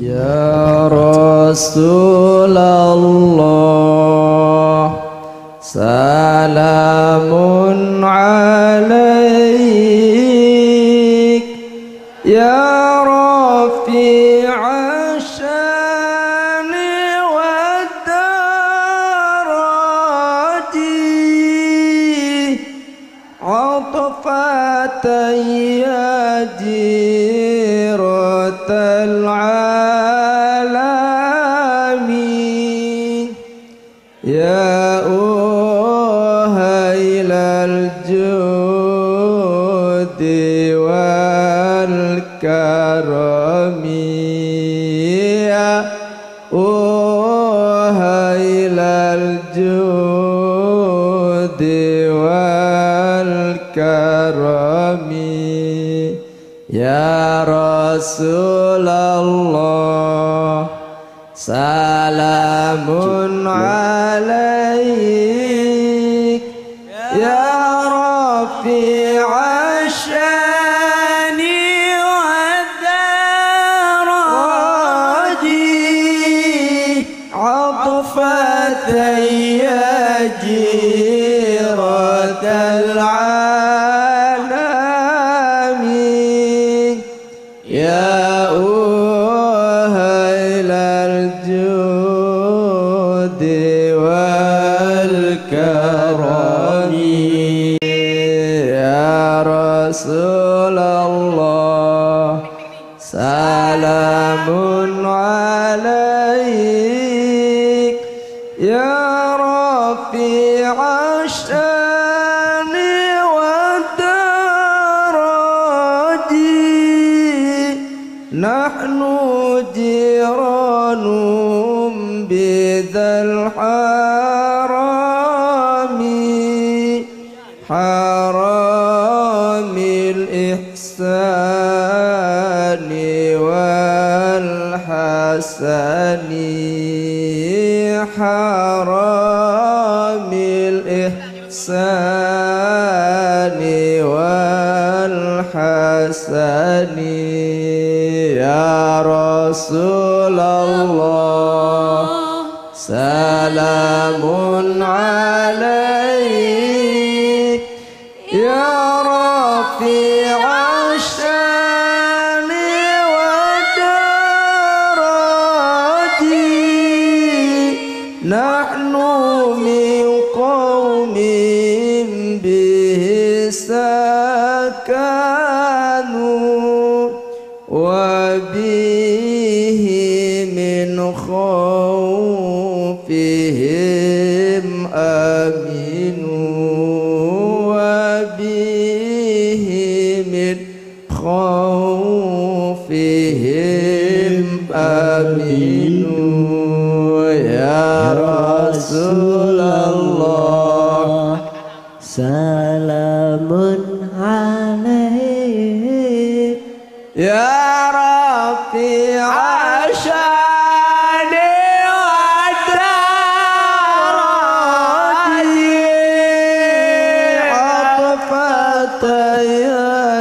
Ya Rasul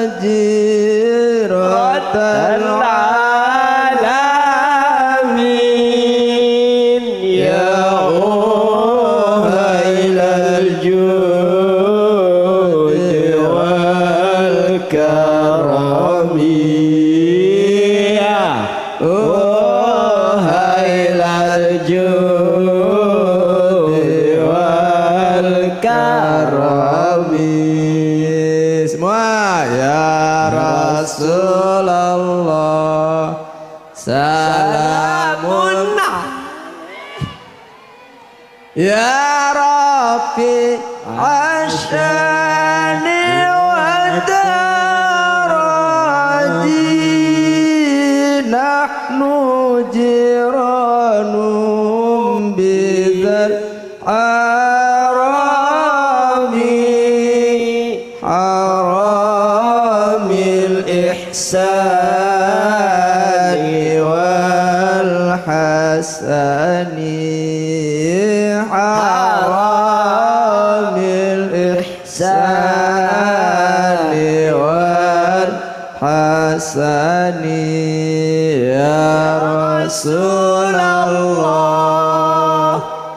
সাজে رسول الله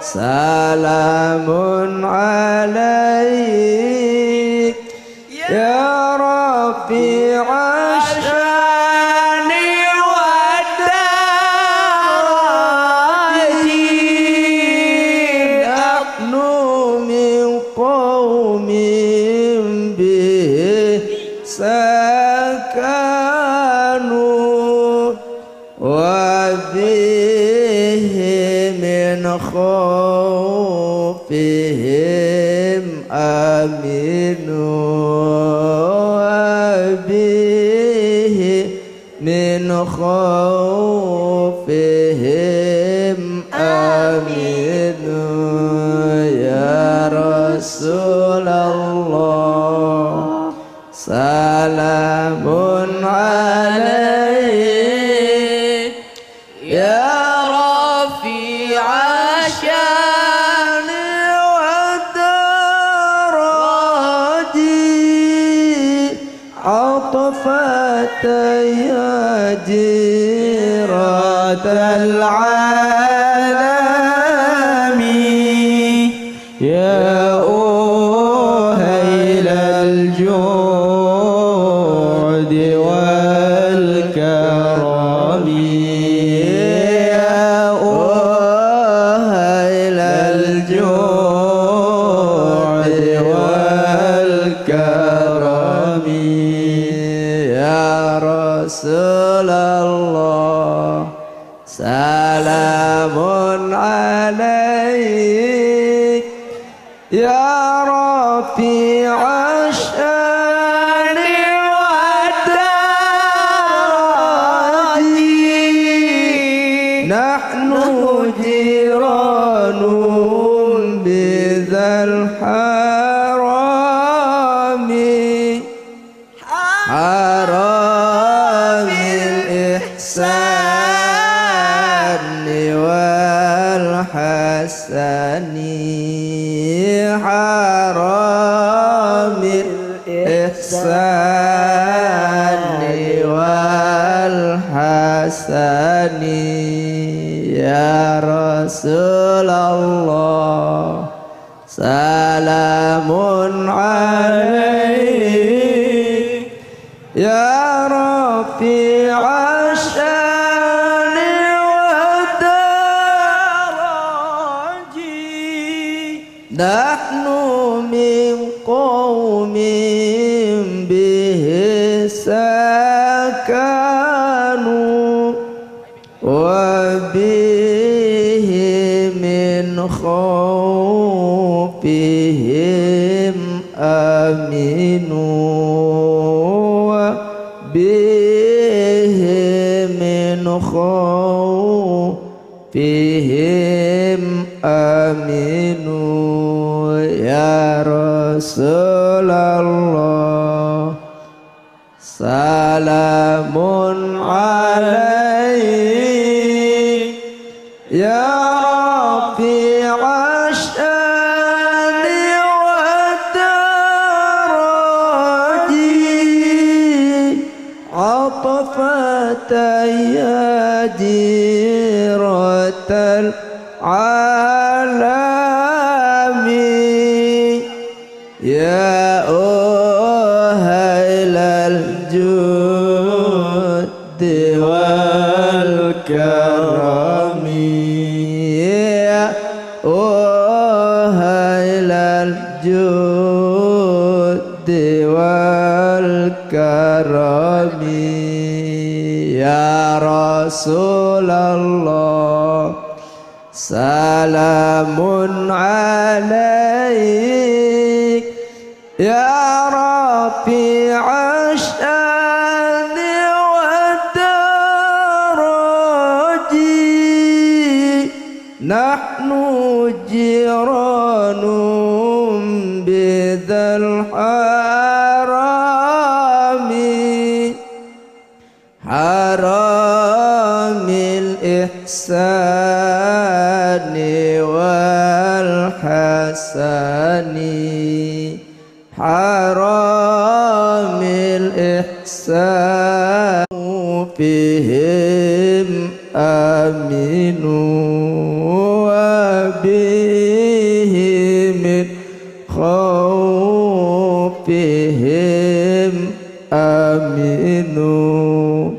سلام خوفهم آمنوا به من خوفهم آمنوا يا رسول الله سلام العالمين حرام الإحسان والحسن يا رسول الله آمنوا بهم من خوفهم آمنوا يا رسول الله سلام عليك يا ديرة العالم يا أهل الجود والكرم يا أهل الجود والكرم يا رسول الله سلام عليك يا رفيع الشان والدرج نحن جيران حرام الإحسان فيهم آمنوا وبه من خوفهم آمنوا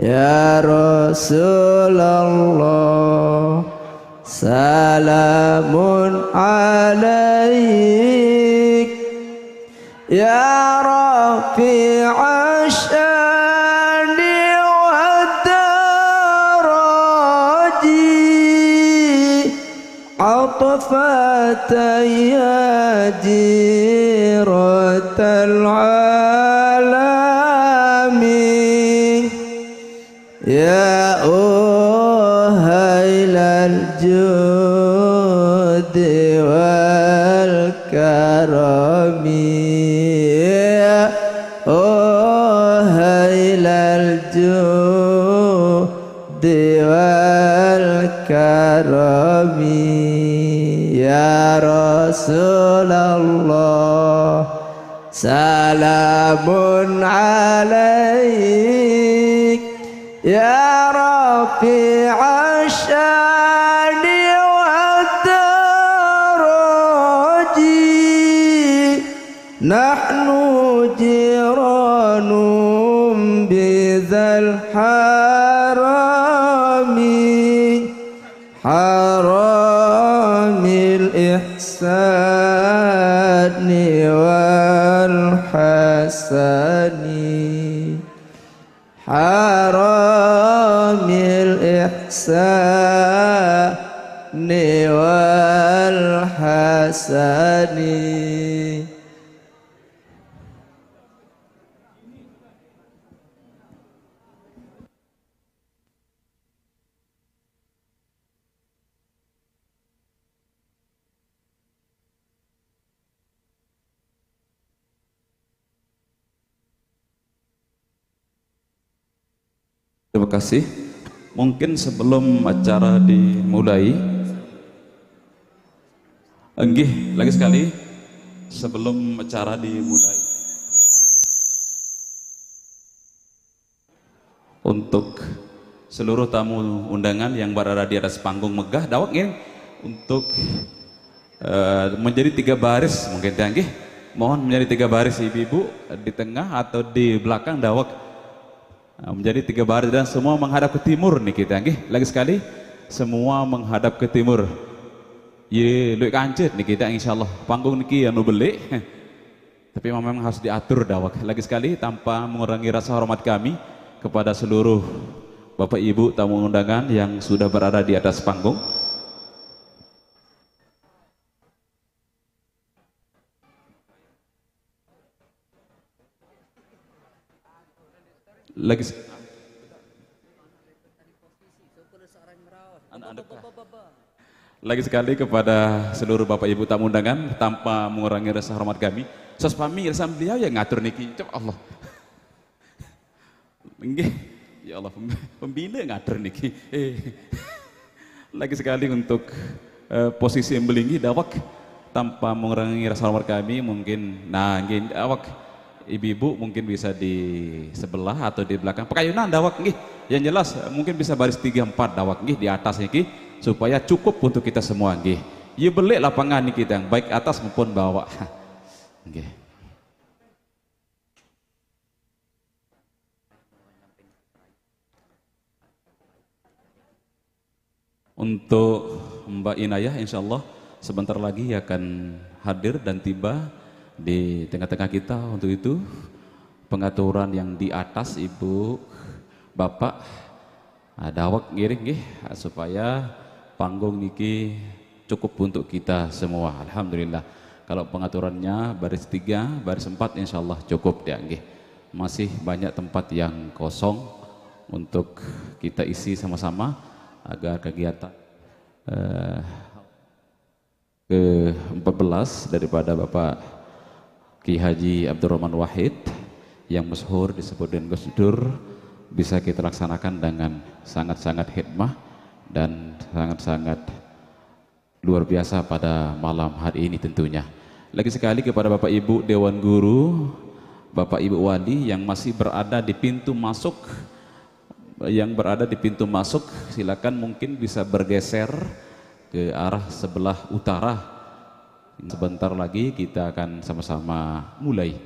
يا رسول الله سلام عليك يا رفيع الشان والدرج عطفة يدي الكرم يا رسول الله سلام عليك يا رفيع الشان والدرج نحن جيران بذا الحال الثاني حرام الإحسان والحسن kasih. Mungkin sebelum acara dimulai, enggih lagi sekali sebelum acara dimulai. Untuk seluruh tamu undangan yang berada di atas panggung megah, dawak ini untuk uh, menjadi tiga baris mungkin tanggih. Mohon menjadi tiga baris ibu-ibu di tengah atau di belakang dawak Ah, menjadi tiga barat dan semua menghadap ke timur ni kita okay? lagi sekali semua menghadap ke timur ye luik kancit ni kita insyaallah panggung niki anu belik tapi memang harus diatur dawak lagi sekali tanpa mengurangi rasa hormat kami kepada seluruh bapak ibu tamu undangan yang sudah berada di atas panggung lagi lagi sekali kepada seluruh Bapak Ibu tamu undangan tanpa mengurangi rasa hormat kami. Sos rasa beliau yang ngatur niki, coba Allah. ya Allah pembina ngatur niki. Eh. Lagi sekali untuk uh, posisi yang belinggi dawak tanpa mengurangi rasa hormat kami mungkin nah enggih dawak ibu-ibu mungkin bisa di sebelah atau di belakang pekayunan dawak nggih yang jelas eh, mungkin bisa baris 3 4 dawak nggih di atas ini supaya cukup untuk kita semua nggih ya belik lapangan kita yang baik atas maupun bawah nggih untuk Mbak Inayah insya Allah sebentar lagi akan hadir dan tiba di tengah-tengah kita untuk itu pengaturan yang di atas ibu bapak ada awak ngiring nggih supaya panggung niki cukup untuk kita semua alhamdulillah kalau pengaturannya baris tiga baris empat insya Allah cukup ya masih banyak tempat yang kosong untuk kita isi sama-sama agar kegiatan eh, ke 14 daripada Bapak Ki Haji Abdurrahman Wahid yang masyhur disebut dengan Gus Dur bisa kita laksanakan dengan sangat-sangat hikmah dan sangat-sangat luar biasa pada malam hari ini tentunya. Lagi sekali kepada Bapak Ibu Dewan Guru, Bapak Ibu Wali yang masih berada di pintu masuk yang berada di pintu masuk silakan mungkin bisa bergeser ke arah sebelah utara Sebentar lagi kita akan sama-sama mulai.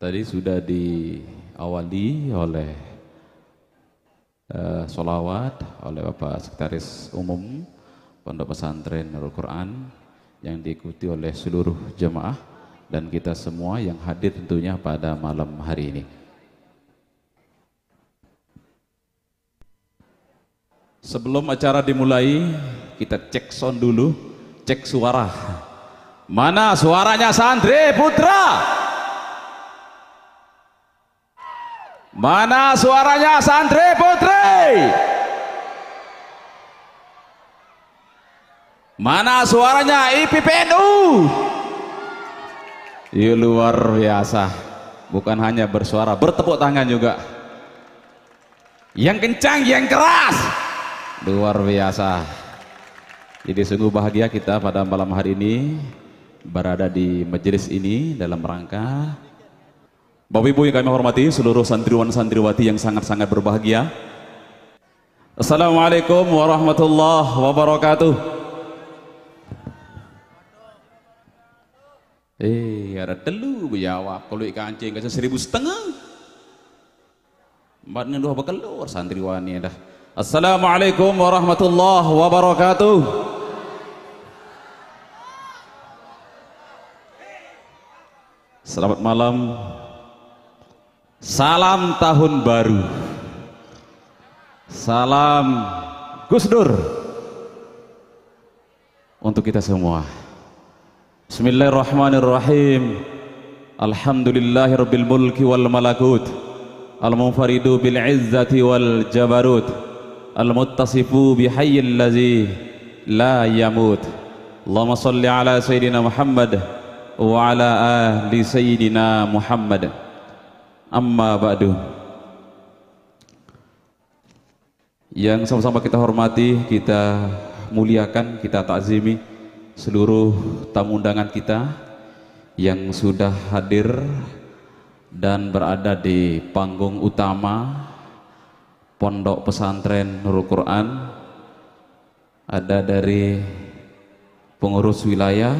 Tadi sudah diawali oleh uh, eh, solawat oleh Bapak Sekretaris Umum Pondok Pesantren Nurul Quran yang diikuti oleh seluruh jemaah dan kita semua yang hadir tentunya pada malam hari ini. Sebelum acara dimulai, kita cek sound dulu cek suara mana suaranya Sandri Putra mana suaranya Sandri Putri mana suaranya IPPNU ya luar biasa bukan hanya bersuara bertepuk tangan juga yang kencang yang keras luar biasa jadi sungguh bahagia kita pada malam hari ini berada di majelis ini dalam rangka Bapak Ibu yang kami hormati, seluruh santriwan santriwati yang sangat-sangat berbahagia. Assalamualaikum warahmatullahi wabarakatuh. Eh, ada telu jawab kalau ikan kancing kasih seribu setengah. Mbaknya dua bekelur santriwani dah. Assalamualaikum warahmatullahi wabarakatuh. Selamat malam. Salam tahun baru. Salam Gus Dur untuk kita semua. Bismillahirrahmanirrahim. Alhamdulillahirabbil mulki wal malakut. Al munfaridu bil izzati wal jabarut. Al muttasifu bi hayyil ladzi la yamut. Allahumma salli ala sayyidina Muhammad وعلى آل سيدنا محمد yang sama-sama kita hormati, kita muliakan, kita takzimi seluruh tamu undangan kita yang sudah hadir dan berada di panggung utama Pondok Pesantren Nurul Quran ada dari pengurus wilayah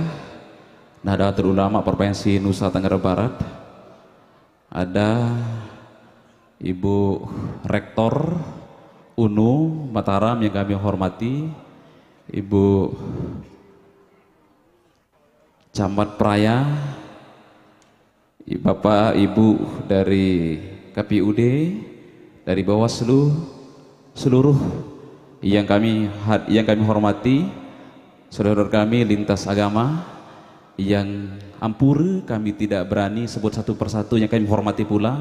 Nahdlatul Ulama Provinsi Nusa Tenggara Barat ada Ibu Rektor UNU Mataram yang kami hormati Ibu Camat Praya Bapak Ibu dari KPUD dari Bawaslu seluruh yang kami yang kami hormati saudara kami lintas agama yang ampure kami tidak berani sebut satu persatu yang kami hormati pula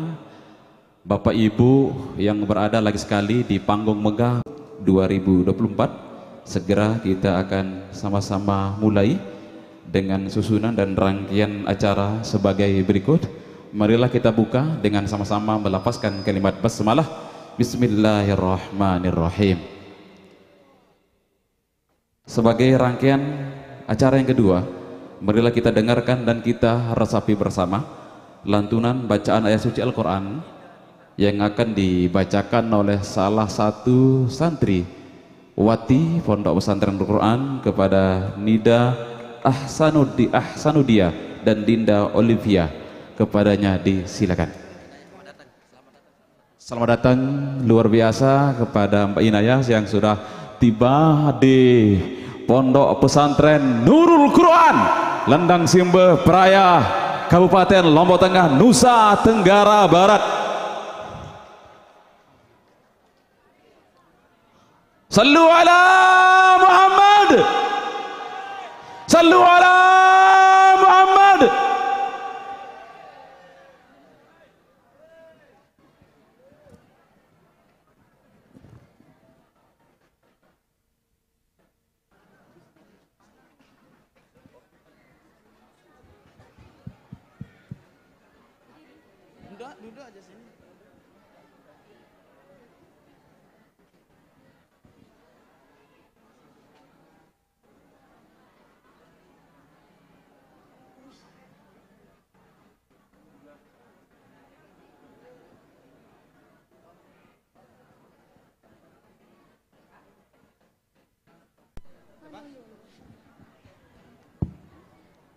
Bapak Ibu yang berada lagi sekali di panggung megah 2024 segera kita akan sama-sama mulai dengan susunan dan rangkaian acara sebagai berikut marilah kita buka dengan sama-sama melapaskan kalimat basmalah Bismillahirrahmanirrahim sebagai rangkaian acara yang kedua Marilah kita dengarkan dan kita resapi bersama lantunan bacaan ayat suci Al-Quran yang akan dibacakan oleh salah satu santri Wati Pondok Pesantren Al-Quran kepada Nida Ahsanudi, Ahsanudia dan Dinda Olivia kepadanya disilakan. Selamat datang luar biasa kepada Mbak Inayas yang sudah tiba di Pondok Pesantren Nurul Quran. Lendang Simbe Praya Kabupaten Lombok Tengah Nusa Tenggara Barat Sallu ala Muhammad Sallu ala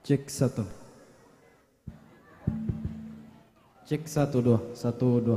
Cek satu. Cek satu dua, satu dua.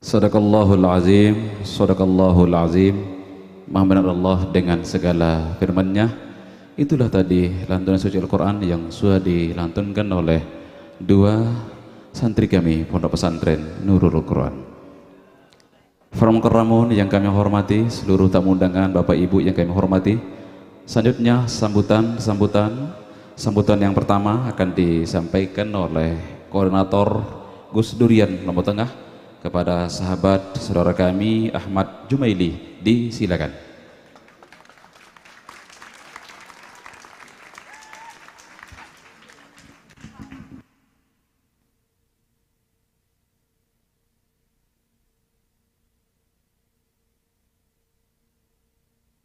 Sadaqallahul azim, sadaqallahul azim. Maha benar Allah dengan segala firman-Nya. Itulah tadi lantunan suci Al-Qur'an yang sudah dilantunkan oleh dua santri kami Pondok Pesantren Nurul Quran. From Keramun yang kami hormati, seluruh tamu undangan Bapak Ibu yang kami hormati. Selanjutnya sambutan-sambutan sambutan yang pertama akan disampaikan oleh koordinator Gus Durian Lombok Tengah kepada sahabat saudara kami Ahmad Jumaili. Disilakan.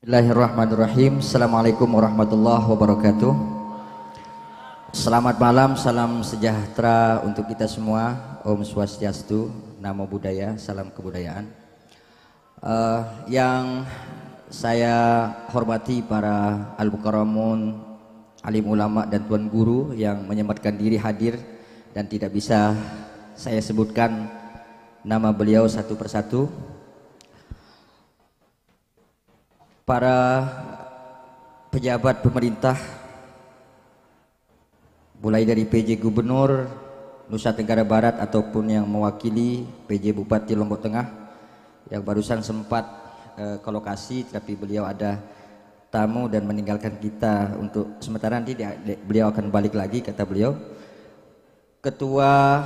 Bismillahirrahmanirrahim. Assalamualaikum warahmatullahi wabarakatuh. Selamat malam, salam sejahtera untuk kita semua. Om Swastiastu, Namo budaya salam kebudayaan. Uh, yang saya hormati para al-bukaramun, alim ulama dan tuan guru yang menyempatkan diri hadir dan tidak bisa saya sebutkan nama beliau satu persatu. Para pejabat pemerintah mulai dari PJ Gubernur, Nusa Tenggara Barat ataupun yang mewakili PJ Bupati Lombok Tengah yang barusan sempat uh, ke lokasi tapi beliau ada tamu dan meninggalkan kita untuk sementara nanti dia, dia, beliau akan balik lagi kata beliau Ketua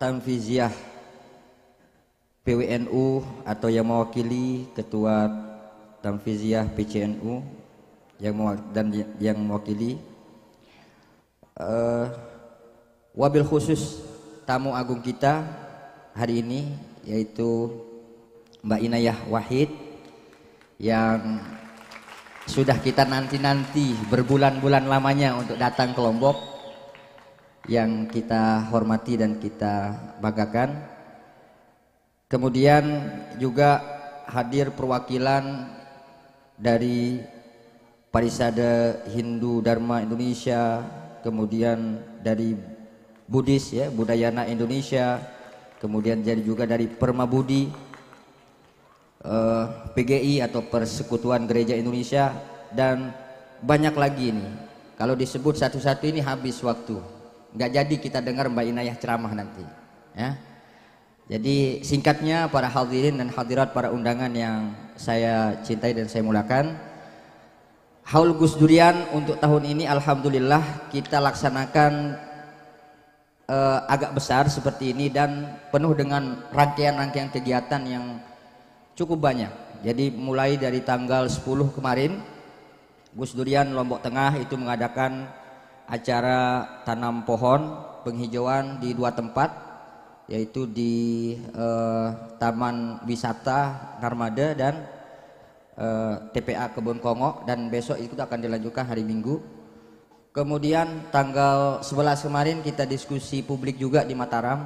Tanfiziah PWNU atau yang mewakili Ketua Tanfiziah PCNU yang mewakili, dan yang mewakili uh, Wabil khusus tamu agung kita hari ini yaitu Mbak Inayah Wahid yang sudah kita nanti-nanti berbulan-bulan lamanya untuk datang ke Lombok yang kita hormati dan kita banggakan. Kemudian juga hadir perwakilan dari Parisade Hindu Dharma Indonesia, kemudian dari Buddhis ya, Budayana Indonesia, kemudian jadi juga dari Permabudi, eh, PGI atau Persekutuan Gereja Indonesia dan banyak lagi ini. Kalau disebut satu-satu ini habis waktu. Nggak jadi kita dengar Mbak Inayah ceramah nanti. Ya. Jadi singkatnya para hadirin dan hadirat para undangan yang saya cintai dan saya mulakan. Haul Gus Durian untuk tahun ini Alhamdulillah kita laksanakan uh, agak besar seperti ini dan penuh dengan rangkaian-rangkaian kegiatan yang cukup banyak. Jadi mulai dari tanggal 10 kemarin Gus Durian Lombok Tengah itu mengadakan acara tanam pohon penghijauan di dua tempat yaitu di uh, Taman Wisata Narmada dan eh, TPA Kebun Kongok. dan besok itu akan dilanjutkan hari Minggu Kemudian tanggal 11 kemarin kita diskusi publik juga di Mataram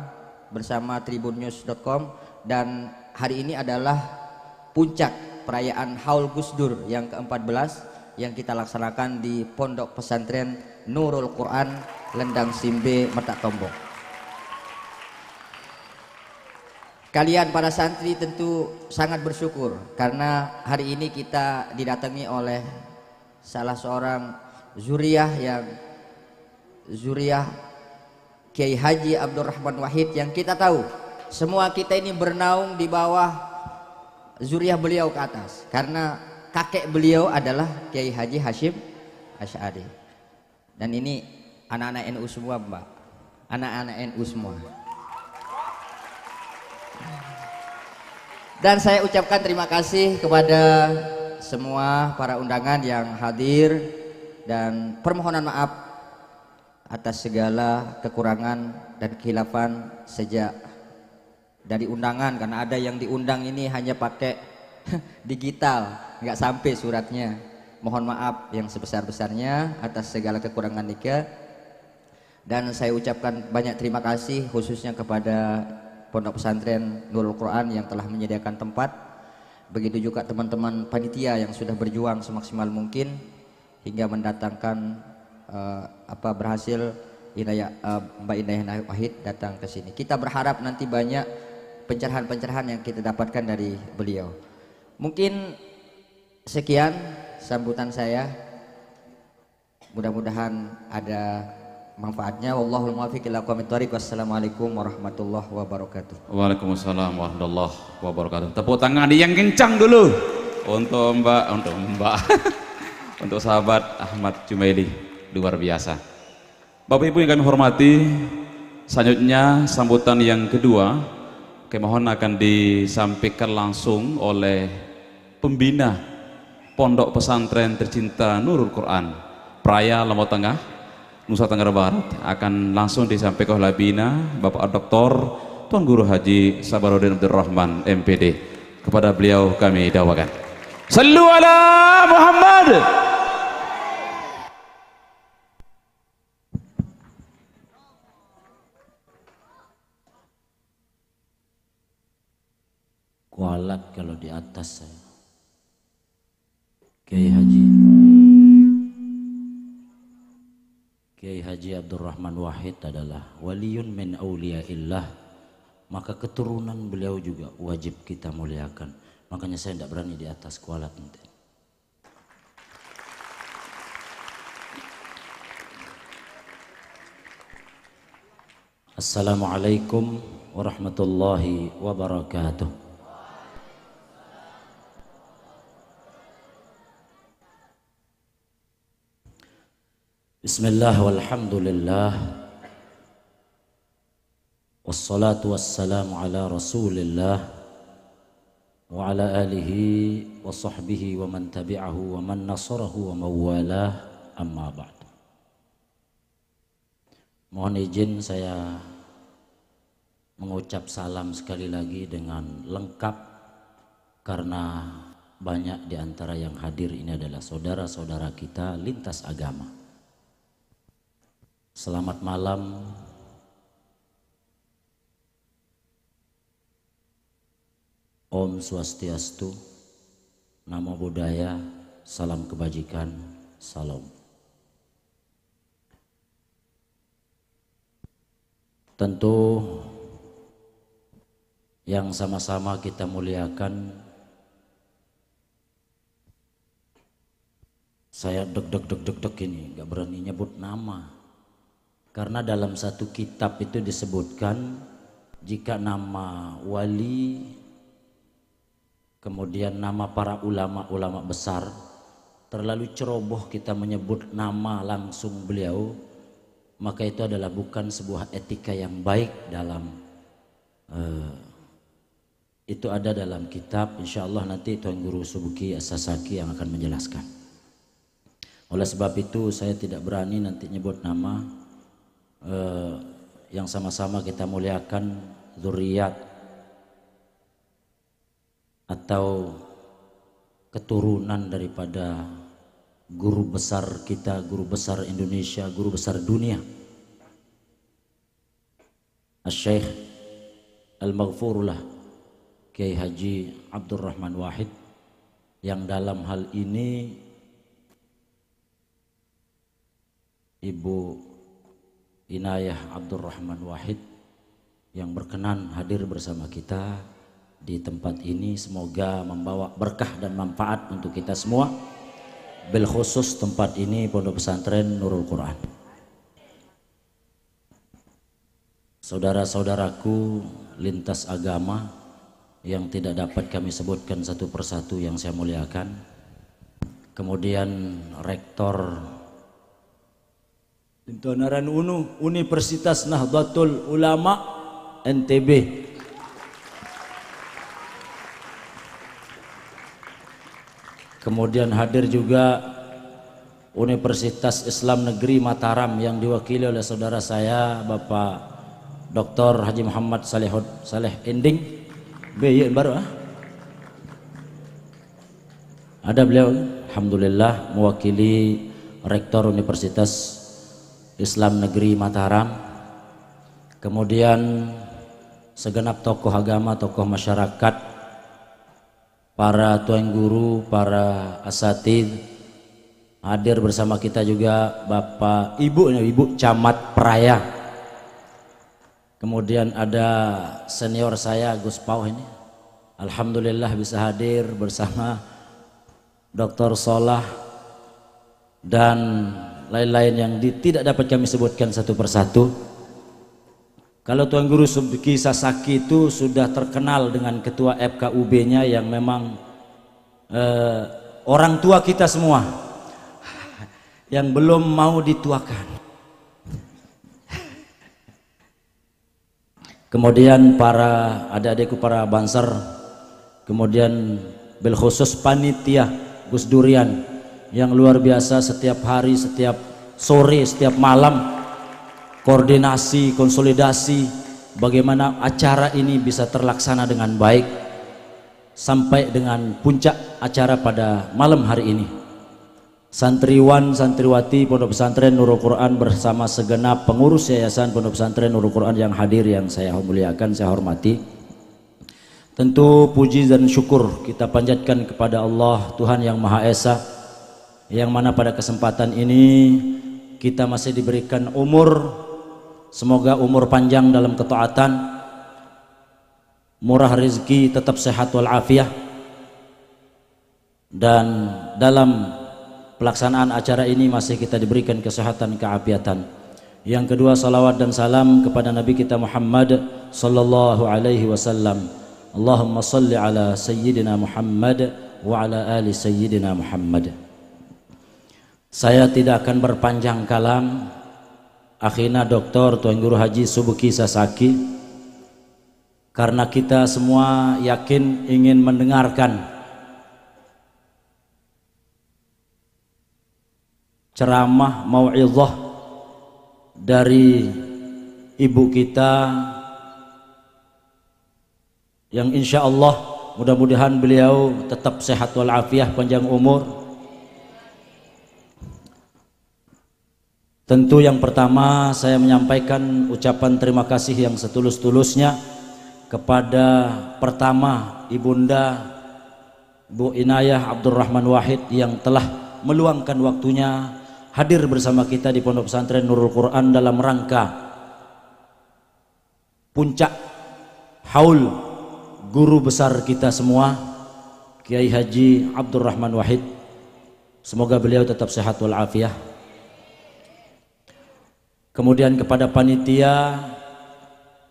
bersama tribunnews.com dan hari ini adalah puncak perayaan Haul Gus Dur yang ke-14 yang kita laksanakan di Pondok Pesantren Nurul Quran Lendang Simbe Metak Tombok. Kalian para santri tentu sangat bersyukur karena hari ini kita didatangi oleh salah seorang zuriyah yang zuriyah Kiai Haji Abdurrahman Wahid yang kita tahu semua kita ini bernaung di bawah zuriyah beliau ke atas karena kakek beliau adalah Kiai Haji Hashim Asy'ari dan ini anak-anak NU semua mbak anak-anak NU semua dan saya ucapkan terima kasih kepada semua para undangan yang hadir dan permohonan maaf atas segala kekurangan dan kehilafan sejak dari undangan karena ada yang diundang ini hanya pakai digital nggak sampai suratnya mohon maaf yang sebesar-besarnya atas segala kekurangan Nika dan saya ucapkan banyak terima kasih khususnya kepada Pondok Pesantren Nurul Quran yang telah menyediakan tempat begitu juga teman-teman panitia yang sudah berjuang semaksimal mungkin hingga mendatangkan uh, apa berhasil Inaya, uh, eh, Mbak Inayah Wahid datang ke sini. Kita berharap nanti banyak pencerahan-pencerahan yang kita dapatkan dari beliau. Mungkin sekian sambutan saya. Mudah-mudahan ada manfaatnya. Wallahul muwaffiq ila Wassalamualaikum warahmatullahi wabarakatuh. Waalaikumsalam warahmatullahi wabarakatuh. Tepuk tangan yang kencang dulu untuk Mbak, untuk Mbak. untuk sahabat Ahmad Jumaili luar biasa Bapak Ibu yang kami hormati selanjutnya sambutan yang kedua kami mohon akan disampaikan langsung oleh pembina Pondok Pesantren Tercinta Nurul Quran Praya Lombok Tengah Nusa Tenggara Barat akan langsung disampaikan oleh Bina Bapak Dr. Tuan Guru Haji Sabarudin Abdurrahman MPD kepada beliau kami dawakan. Sallu ala Muhammad. kualat kalau di atas saya Kiai Haji Kiai Haji Abdurrahman Wahid adalah waliun min illah. maka keturunan beliau juga wajib kita muliakan Makanya saya tidak berani di atas kualat nanti. Assalamualaikum warahmatullahi wabarakatuh. Bismillah walhamdulillah Wassalatu wassalamu ala rasulillah sahbihi wa man tabi'ahu wa man nasarahu wa mawalah amma ba'd Mohon izin saya mengucap salam sekali lagi dengan lengkap karena banyak di antara yang hadir ini adalah saudara-saudara kita lintas agama. Selamat malam Om Swastiastu, Namo Buddhaya, Salam Kebajikan, Salam. Tentu yang sama-sama kita muliakan saya deg deg deg deg deg ini gak berani nyebut nama karena dalam satu kitab itu disebutkan jika nama wali kemudian nama para ulama-ulama besar terlalu ceroboh kita menyebut nama langsung beliau maka itu adalah bukan sebuah etika yang baik dalam uh, itu ada dalam kitab insya Allah nanti Tuan Guru Subuki Asasaki yang akan menjelaskan oleh sebab itu saya tidak berani nanti nyebut nama uh, yang sama-sama kita muliakan zuriat atau keturunan daripada guru besar kita, guru besar Indonesia, guru besar dunia. Al-Syeikh Al-Maghfurullah Kiai Haji Abdurrahman Wahid yang dalam hal ini Ibu Inayah Abdurrahman Wahid yang berkenan hadir bersama kita di tempat ini semoga membawa berkah dan manfaat untuk kita semua bil khusus tempat ini pondok pesantren Nurul Quran saudara-saudaraku lintas agama yang tidak dapat kami sebutkan satu persatu yang saya muliakan kemudian rektor Tuntunaran Unu Universitas Nahdlatul Ulama NTB Kemudian hadir juga Universitas Islam Negeri Mataram yang diwakili oleh saudara saya Bapak Dr. Haji Muhammad Salehud Saleh Ending baru ah. Ada beliau alhamdulillah mewakili Rektor Universitas Islam Negeri Mataram. Kemudian segenap tokoh agama, tokoh masyarakat para tuan guru, para asatid, hadir bersama kita juga Bapak Ibu, Ibu Camat Peraya. Kemudian ada senior saya Gus Pau ini. Alhamdulillah bisa hadir bersama Dr. Solah dan lain-lain yang di, tidak dapat kami sebutkan satu persatu. Kalau Tuan Guru Subki Sasaki itu sudah terkenal dengan ketua FKUB-nya yang memang eh, orang tua kita semua yang belum mau dituakan. Kemudian para adik-adikku para banser, kemudian bel khusus panitia Gus Durian yang luar biasa setiap hari, setiap sore, setiap malam koordinasi, konsolidasi, bagaimana acara ini bisa terlaksana dengan baik sampai dengan puncak acara pada malam hari ini. Santriwan, santriwati Pondok Pesantren Nurul Quran bersama segenap pengurus Yayasan Pondok Pesantren Nurul Quran yang hadir yang saya muliakan, saya hormati. Tentu puji dan syukur kita panjatkan kepada Allah Tuhan yang Maha Esa yang mana pada kesempatan ini kita masih diberikan umur semoga umur panjang dalam ketaatan murah rezeki tetap sehat walafiat, dan dalam pelaksanaan acara ini masih kita diberikan kesehatan keafiatan yang kedua salawat dan salam kepada Nabi kita Muhammad sallallahu alaihi wasallam Allahumma salli ala sayyidina Muhammad wa ala ali sayyidina Muhammad saya tidak akan berpanjang kalam akhirnya doktor Tuan Guru Haji Subuki Sasaki karena kita semua yakin ingin mendengarkan ceramah mau'izah dari ibu kita yang insya Allah mudah-mudahan beliau tetap sehat walafiah panjang umur Tentu yang pertama saya menyampaikan ucapan terima kasih yang setulus-tulusnya kepada pertama Ibunda Bu Inayah Abdurrahman Wahid yang telah meluangkan waktunya hadir bersama kita di Pondok Pesantren Nurul Quran dalam rangka puncak haul guru besar kita semua Kiai Haji Abdurrahman Wahid. Semoga beliau tetap sehat walafiat kemudian kepada panitia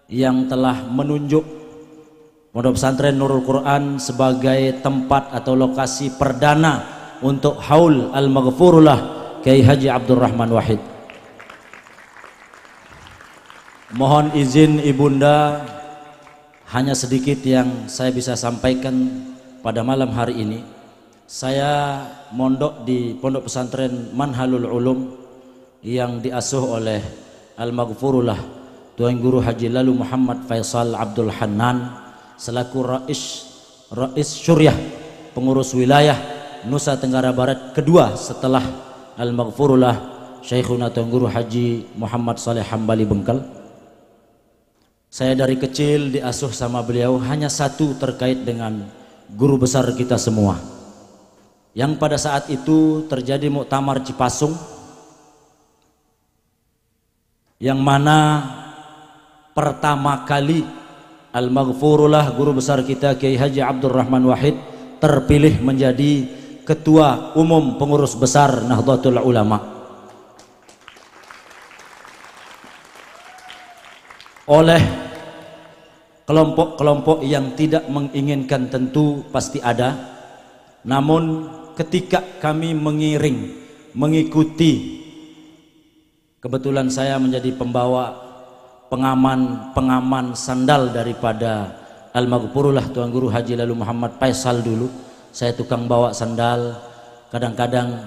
yang telah menunjuk Pondok Pesantren Nurul Quran sebagai tempat atau lokasi perdana untuk haul al-maghfurullah Kiai Haji Abdurrahman Wahid. Mohon izin Ibunda hanya sedikit yang saya bisa sampaikan pada malam hari ini. Saya mondok di Pondok Pesantren Manhalul Ulum yang diasuh oleh Al-Maghfurullah Tuan Guru Haji Lalu Muhammad Faisal Abdul Hanan selaku Rais Rais Syuriah pengurus wilayah Nusa Tenggara Barat kedua setelah Al-Maghfurullah Syekhuna Tuan Guru Haji Muhammad Saleh Hambali Bengkal saya dari kecil diasuh sama beliau hanya satu terkait dengan guru besar kita semua yang pada saat itu terjadi muktamar Cipasung yang mana pertama kali Al-Maghfurullah guru besar kita Kiai Haji Abdurrahman Wahid terpilih menjadi ketua umum pengurus besar Nahdlatul Ulama oleh kelompok-kelompok yang tidak menginginkan tentu pasti ada namun ketika kami mengiring mengikuti Kebetulan saya menjadi pembawa pengaman-pengaman sandal daripada Al-Maghfurullah Tuan Guru Haji Lalu Muhammad Faisal dulu. Saya tukang bawa sandal, kadang-kadang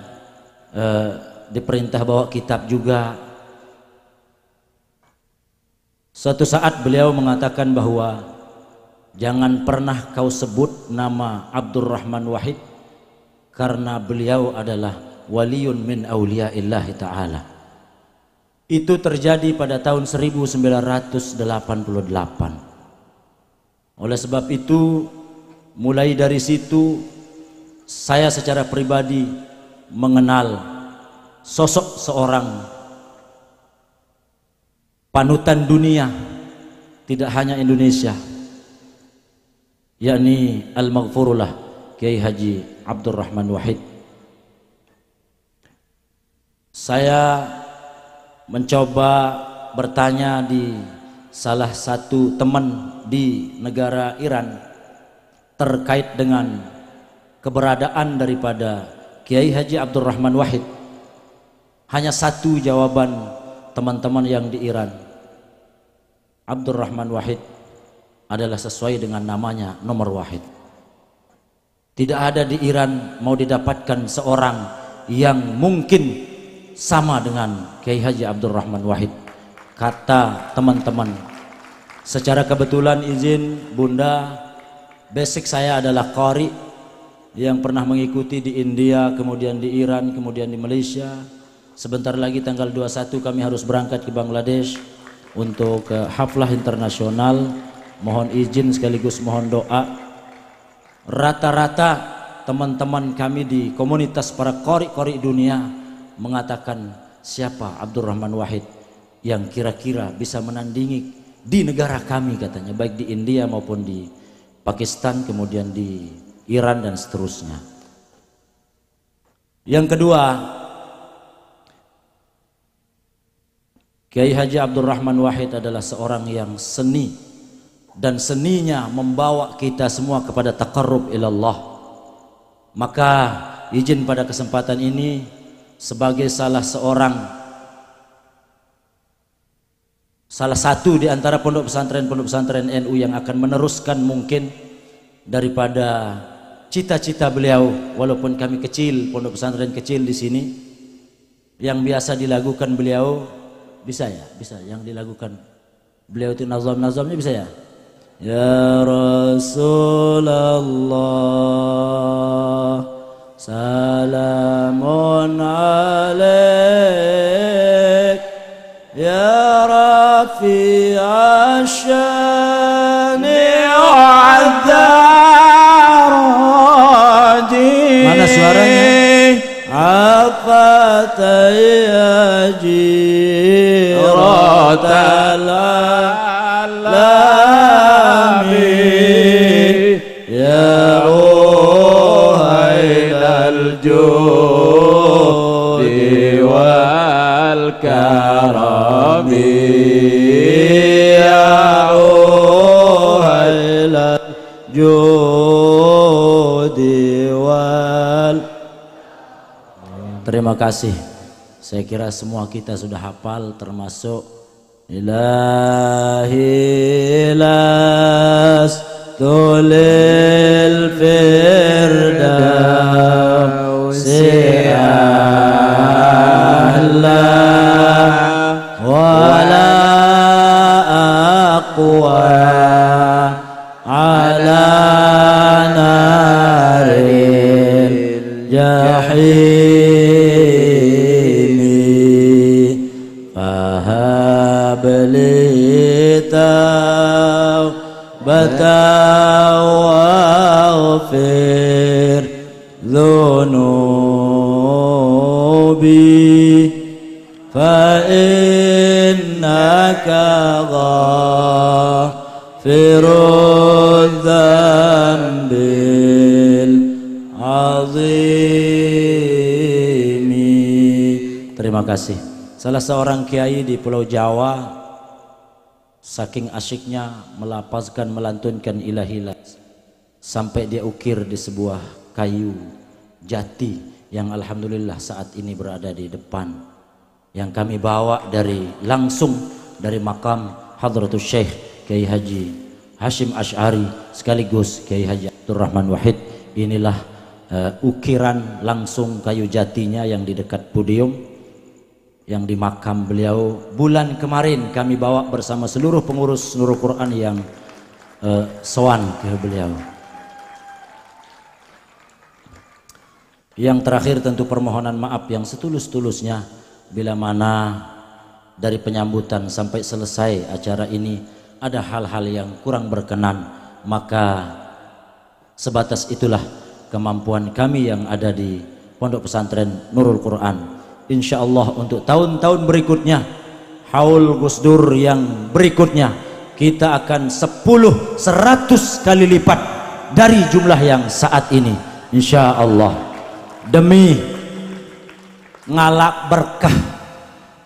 eh, diperintah bawa kitab juga. Suatu saat beliau mengatakan bahwa jangan pernah kau sebut nama Abdurrahman Wahid karena beliau adalah waliyun min auliyaillah ta'ala. Itu terjadi pada tahun 1988. Oleh sebab itu, mulai dari situ saya secara pribadi mengenal sosok seorang panutan dunia tidak hanya Indonesia yakni Al-Maghfurullah Kiai Haji Abdurrahman Wahid saya mencoba bertanya di salah satu teman di negara Iran terkait dengan keberadaan daripada Kiai Haji Abdurrahman Wahid. Hanya satu jawaban teman-teman yang di Iran. Abdurrahman Wahid adalah sesuai dengan namanya nomor wahid. Tidak ada di Iran mau didapatkan seorang yang mungkin sama dengan Kiai Haji Abdurrahman Wahid kata teman-teman secara kebetulan izin bunda basic saya adalah qari yang pernah mengikuti di India kemudian di Iran kemudian di Malaysia sebentar lagi tanggal 21 kami harus berangkat ke Bangladesh untuk uh, haflah internasional mohon izin sekaligus mohon doa rata-rata teman-teman kami di komunitas para kori-kori dunia mengatakan siapa Abdurrahman Wahid yang kira-kira bisa menandingi di negara kami katanya baik di India maupun di Pakistan kemudian di Iran dan seterusnya yang kedua Kiai Haji Abdurrahman Wahid adalah seorang yang seni dan seninya membawa kita semua kepada taqarrub ilallah maka izin pada kesempatan ini sebagai salah seorang salah satu di antara pondok pesantren-pondok pesantren NU yang akan meneruskan mungkin daripada cita-cita beliau walaupun kami kecil pondok pesantren kecil di sini yang biasa dilakukan beliau bisa ya bisa yang dilakukan beliau itu nazam-nazamnya bisa ya Ya Rasulullah سلام عليك يا رفيع الشان وعذار mana عفت عقت يا جيرة wal karami ya إلى الجود wal Terima kasih. Saya kira semua kita sudah hafal termasuk Ilahi las tulil firdaus kasih. Salah seorang kiai di Pulau Jawa saking asyiknya melapaskan melantunkan ilahilah sampai dia ukir di sebuah kayu jati yang alhamdulillah saat ini berada di depan yang kami bawa dari langsung dari makam Hadratus Syekh Kiai Haji Hashim Ash'ari sekaligus Kiai Haji Abdurrahman Wahid inilah uh, ukiran langsung kayu jatinya yang di dekat podium yang di makam beliau bulan kemarin kami bawa bersama seluruh pengurus Nurul Quran yang uh, eh, sowan ke beliau. Yang terakhir tentu permohonan maaf yang setulus-tulusnya bila mana dari penyambutan sampai selesai acara ini ada hal-hal yang kurang berkenan maka sebatas itulah kemampuan kami yang ada di Pondok Pesantren Nurul Quran insya Allah untuk tahun-tahun berikutnya haul Gusdur yang berikutnya kita akan 10 100 kali lipat dari jumlah yang saat ini insya Allah demi ngalak berkah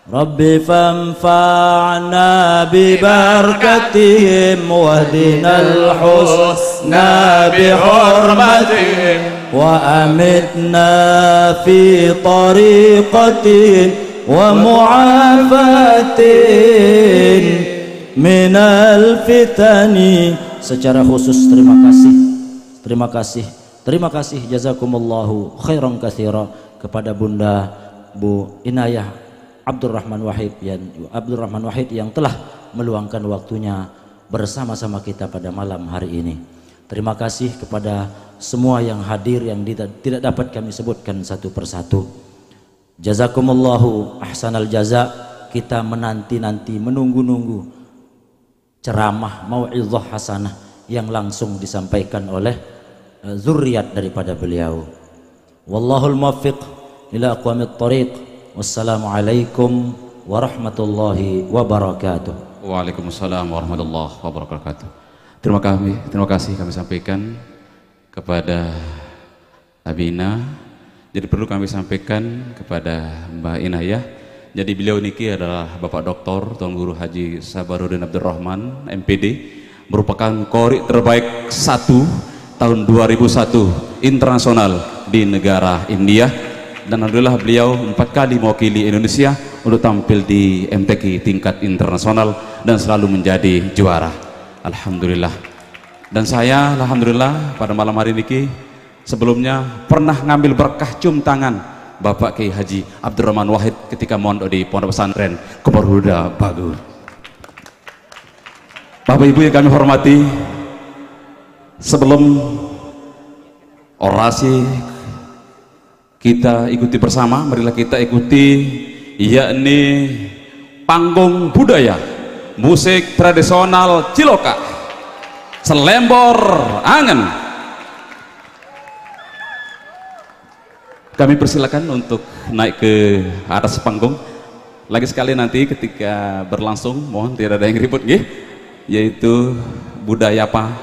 Rabbi famfa'na bi barakatihim al husna bi hurmatihim وأمتنا في طريقة ومعافاة من الفتن secara khusus terima kasih terima kasih terima kasih jazakumullahu khairan katsira kepada Bunda Bu Inayah Abdurrahman Wahid yang Abdurrahman Wahid yang telah meluangkan waktunya bersama-sama kita pada malam hari ini. Terima kasih kepada semua yang hadir yang tidak dapat kami sebutkan satu persatu. Jazakumullahu ahsanal jaza. Kita menanti-nanti menunggu-nunggu ceramah mau'izah hasanah yang langsung disampaikan oleh eh, zuriat daripada beliau. Wallahul muwaffiq ila aqwamit tariq. Wassalamualaikum warahmatullahi wabarakatuh. Waalaikumsalam warahmatullahi wabarakatuh. Terima kasih, terima kasih kami sampaikan kepada Abina. Jadi perlu kami sampaikan kepada Mbak Inayah. Jadi beliau niki adalah Bapak Doktor, Tuan Guru Haji Sabarudin Abdurrahman, MPD, merupakan korik terbaik satu tahun 2001 internasional di negara India dan alhamdulillah beliau empat kali mewakili Indonesia untuk tampil di MTQ tingkat internasional dan selalu menjadi juara. Alhamdulillah. Dan saya Alhamdulillah pada malam hari ini sebelumnya pernah ngambil berkah cium tangan Bapak Kiai Haji Abdurrahman Wahid ketika mondok di Pondok Pesantren Kepor Huda Bapak Ibu yang kami hormati, sebelum orasi kita ikuti bersama, marilah kita ikuti yakni panggung budaya musik tradisional Ciloka selembor angen kami persilakan untuk naik ke atas panggung lagi sekali nanti ketika berlangsung mohon tidak ada yang ribut gih yaitu budaya apa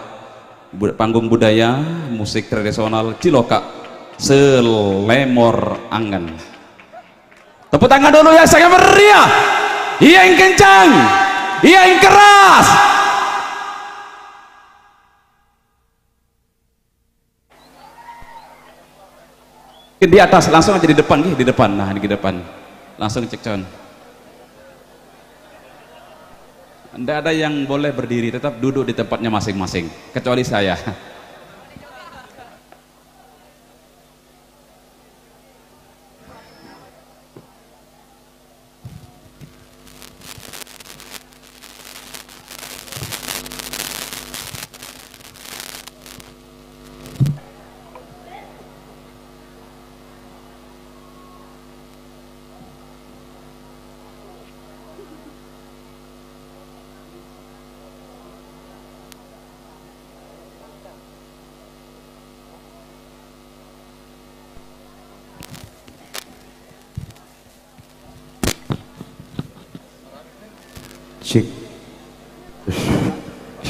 panggung budaya musik tradisional Ciloka selemor Angan tepuk tangan dulu ya saya meriah ya. iya, yang kencang yang keras di atas langsung aja di depan di depan nah di depan langsung cek con tidak ada yang boleh berdiri tetap duduk di tempatnya masing-masing kecuali saya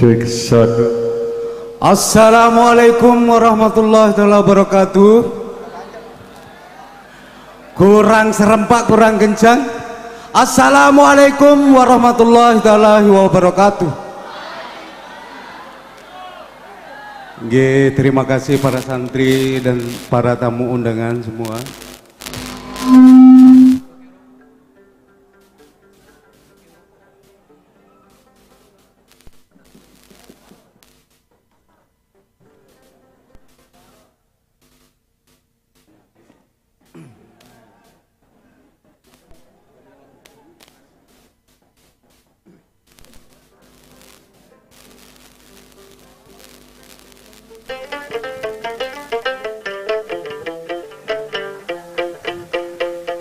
cek Assalamualaikum warahmatullahi wabarakatuh kurang serempak kurang kencang Assalamualaikum warahmatullahi wabarakatuh G, terima kasih para santri dan para tamu undangan semua.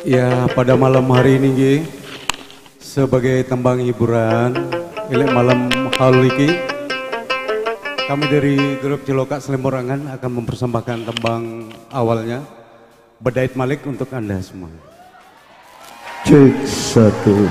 Ya, pada malam hari ini sebagai tembang hiburan elek malam halu iki kami dari grup Ciloka Slemorangan akan mempersembahkan tembang awalnya Bedait Malik untuk Anda semua. Cek satu.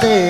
Sí.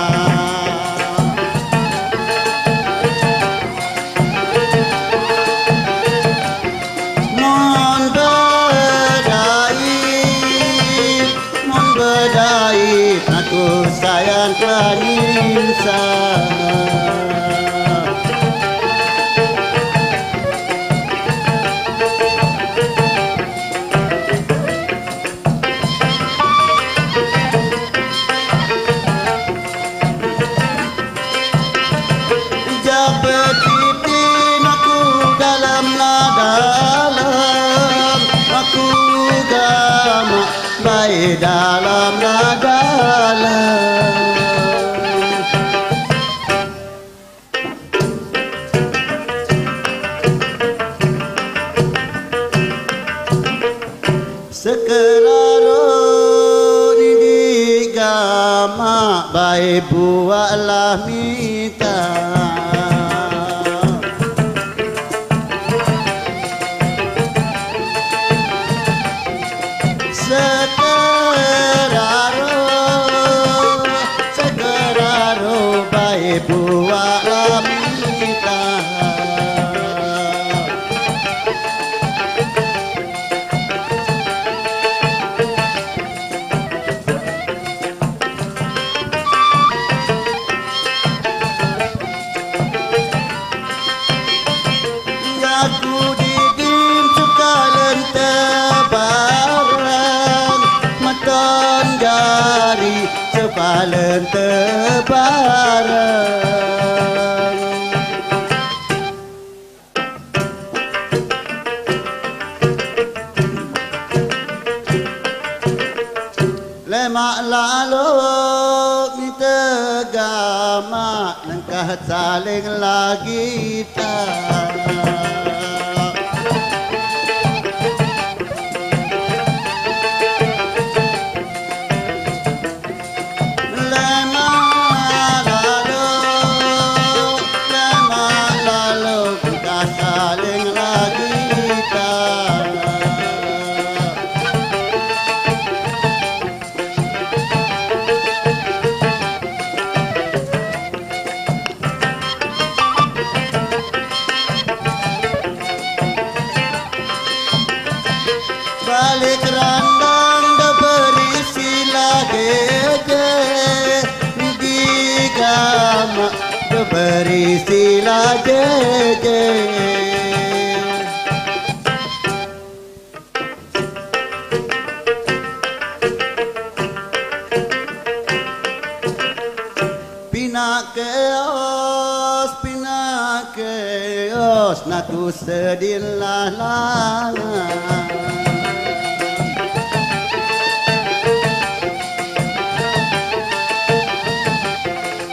salin lagi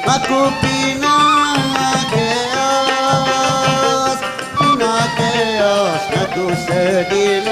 Aku que tú aku sedih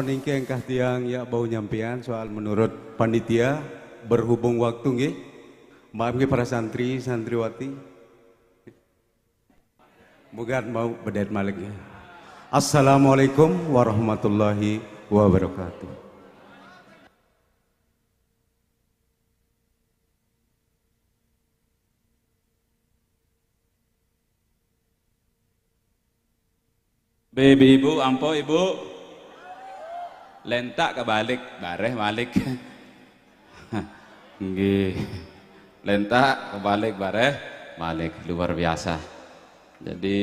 paningke engkah tiang ya bau nyampian soal menurut panitia berhubung waktu nggih. Maaf nggih para santri, santriwati. moga mau bedet malik ya. Assalamualaikum warahmatullahi wabarakatuh. Baby ibu, ampo ibu lentak kebalik bareh malik nggih lentak kebalik bareh malik luar biasa jadi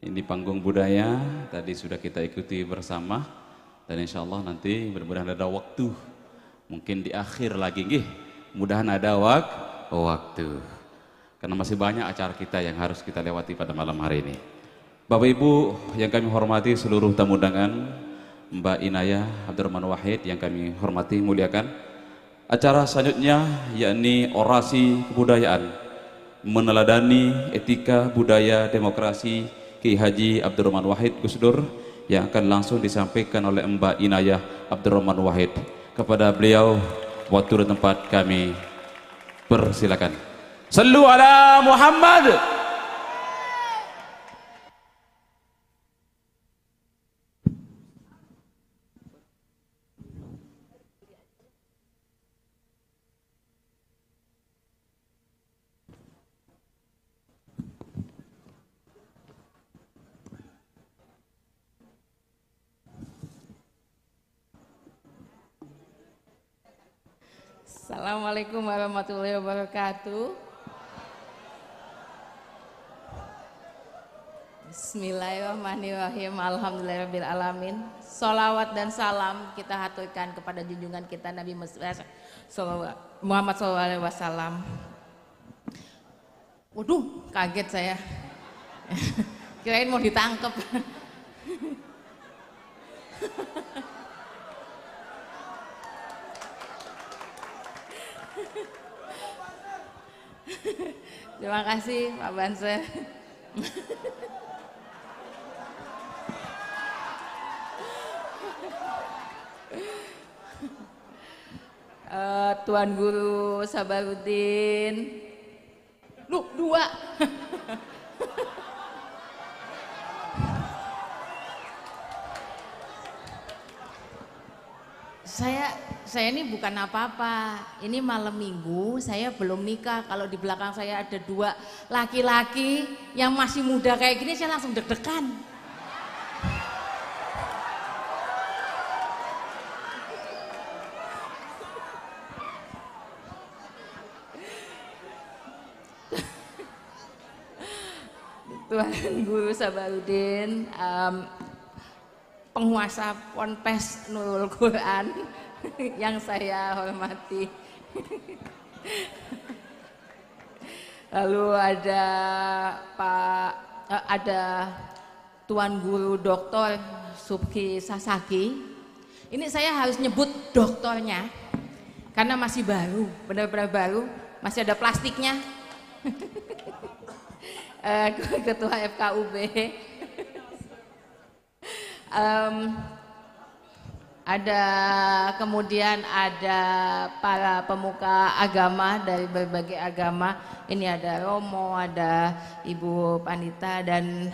ini panggung budaya tadi sudah kita ikuti bersama dan insya Allah nanti mudah-mudahan ada waktu mungkin di akhir lagi nggih mudahan ada wak waktu karena masih banyak acara kita yang harus kita lewati pada malam hari ini Bapak Ibu yang kami hormati seluruh tamu undangan Mbak Inaya Abdurrahman Wahid yang kami hormati muliakan. Acara selanjutnya yakni orasi kebudayaan meneladani etika budaya demokrasi Ki Haji Abdurrahman Wahid Gusdur yang akan langsung disampaikan oleh Mbak Inayah Abdurrahman Wahid kepada beliau waktu dan tempat kami persilakan. Sallu ala Muhammad. Assalamualaikum warahmatullahi wabarakatuh. Bismillahirrahmanirrahim. Alhamdulillahirrahmanirrahim. Salawat dan salam kita haturkan kepada junjungan kita Nabi Muhammad SAW. Waduh, kaget saya. Kirain mau ditangkep. Terima kasih Pak Banser. uh, eh, Tuan Guru Sabarudin. Lu dua. Saya saya ini bukan apa-apa. Ini malam minggu, saya belum nikah. Kalau di belakang saya ada dua laki-laki yang masih muda kayak gini, saya langsung deg-degan. Tuhan Guru Sabarudin, um, penguasa ponpes Nurul Quran, yang saya hormati. Lalu ada Pak eh, ada Tuan Guru Doktor Subki Sasaki. Ini saya harus nyebut doktornya karena masih baru, benar-benar baru, masih ada plastiknya. Eh, Ketua FKUB. um, ada kemudian ada para pemuka agama dari berbagai agama ini ada Romo ada Ibu Panita dan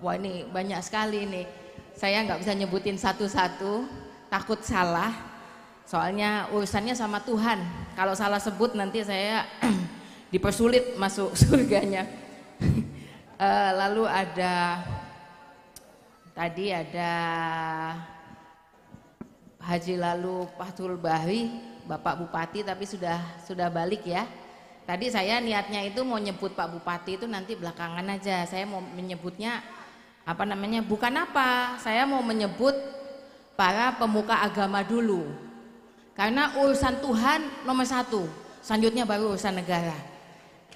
wah ini banyak sekali ini saya nggak bisa nyebutin satu-satu takut salah soalnya urusannya sama Tuhan kalau salah sebut nanti saya dipersulit masuk surganya eh, lalu ada tadi ada Haji lalu Fathul Bahwi, Bapak Bupati tapi sudah sudah balik ya. Tadi saya niatnya itu mau nyebut Pak Bupati itu nanti belakangan aja. Saya mau menyebutnya apa namanya? Bukan apa, saya mau menyebut para pemuka agama dulu. Karena urusan Tuhan nomor satu, selanjutnya baru urusan negara.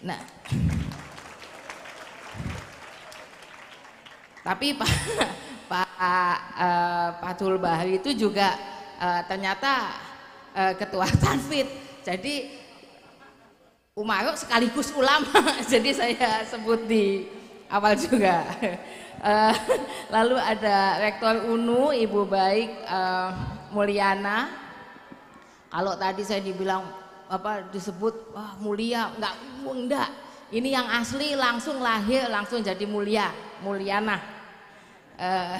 Nah, tapi Pak Pak uh, eh, Patul Bahri itu juga uh, ternyata uh, ketua Tanfit. Jadi umaruk sekaligus ulama, jadi saya sebut di awal juga. Uh, lalu ada Rektor UNU, Ibu Baik uh, Mulyana. Kalau tadi saya dibilang apa disebut wah mulia, enggak enggak. Ini yang asli langsung lahir, langsung jadi mulia, Mulyana. Uh,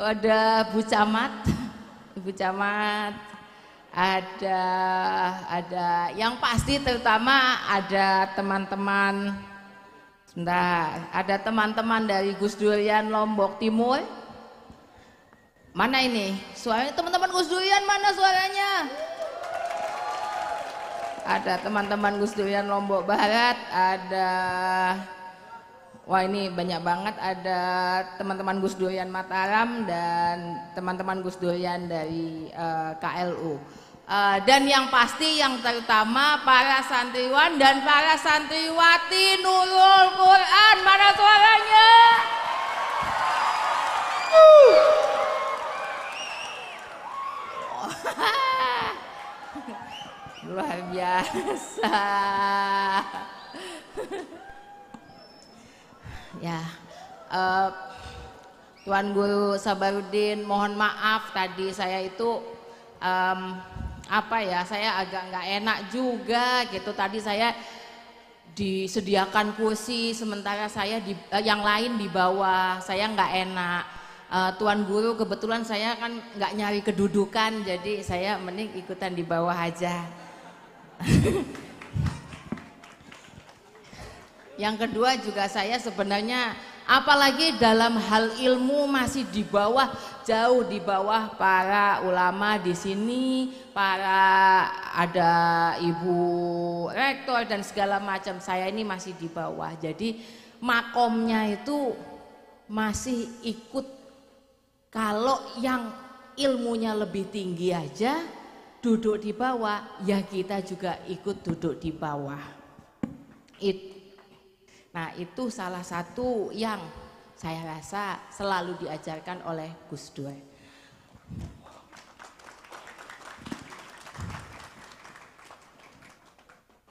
ada Bu Camat, Bu Camat, ada ada yang pasti terutama ada teman-teman sebentar, ada teman-teman dari Gus Durian Lombok Timur. Mana ini? Suaranya teman-teman Gus Durian mana suaranya? Ada teman-teman Gus Durian Lombok Barat, ada Wah ini banyak banget ada teman-teman Gus Doyan Mataram dan teman-teman Gus Doyan dari uh, eh, KLU. Uh, eh, dan yang pasti yang terutama para santriwan dan para santriwati Nurul Quran mana suaranya? Luar biasa. Ya, uh, Tuan Guru Sabarudin, mohon maaf tadi saya itu um, apa ya, saya agak nggak enak juga gitu. Tadi saya disediakan kursi sementara saya di, uh, yang lain di bawah, saya nggak enak. Uh, Tuan Guru kebetulan saya kan nggak nyari kedudukan, jadi saya mending ikutan di bawah aja. Yang kedua juga saya sebenarnya apalagi dalam hal ilmu masih di bawah jauh di bawah para ulama di sini, para ada ibu rektor dan segala macam saya ini masih di bawah. Jadi makomnya itu masih ikut kalau yang ilmunya lebih tinggi aja duduk di bawah, ya kita juga ikut duduk di bawah. Itu Nah itu salah satu yang saya rasa selalu diajarkan oleh Gus Dur.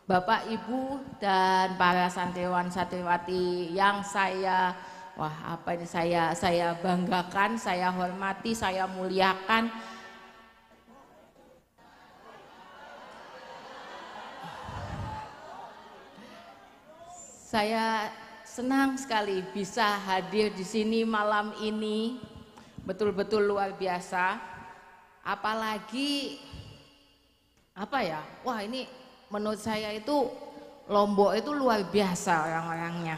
Bapak, Ibu, dan para santriwan santriwati yang saya wah apa ini saya saya banggakan, saya hormati, saya muliakan Saya senang sekali bisa hadir di sini malam ini. Betul-betul luar biasa. Apalagi apa ya? Wah, ini menurut saya itu Lombok itu luar biasa orang-orangnya.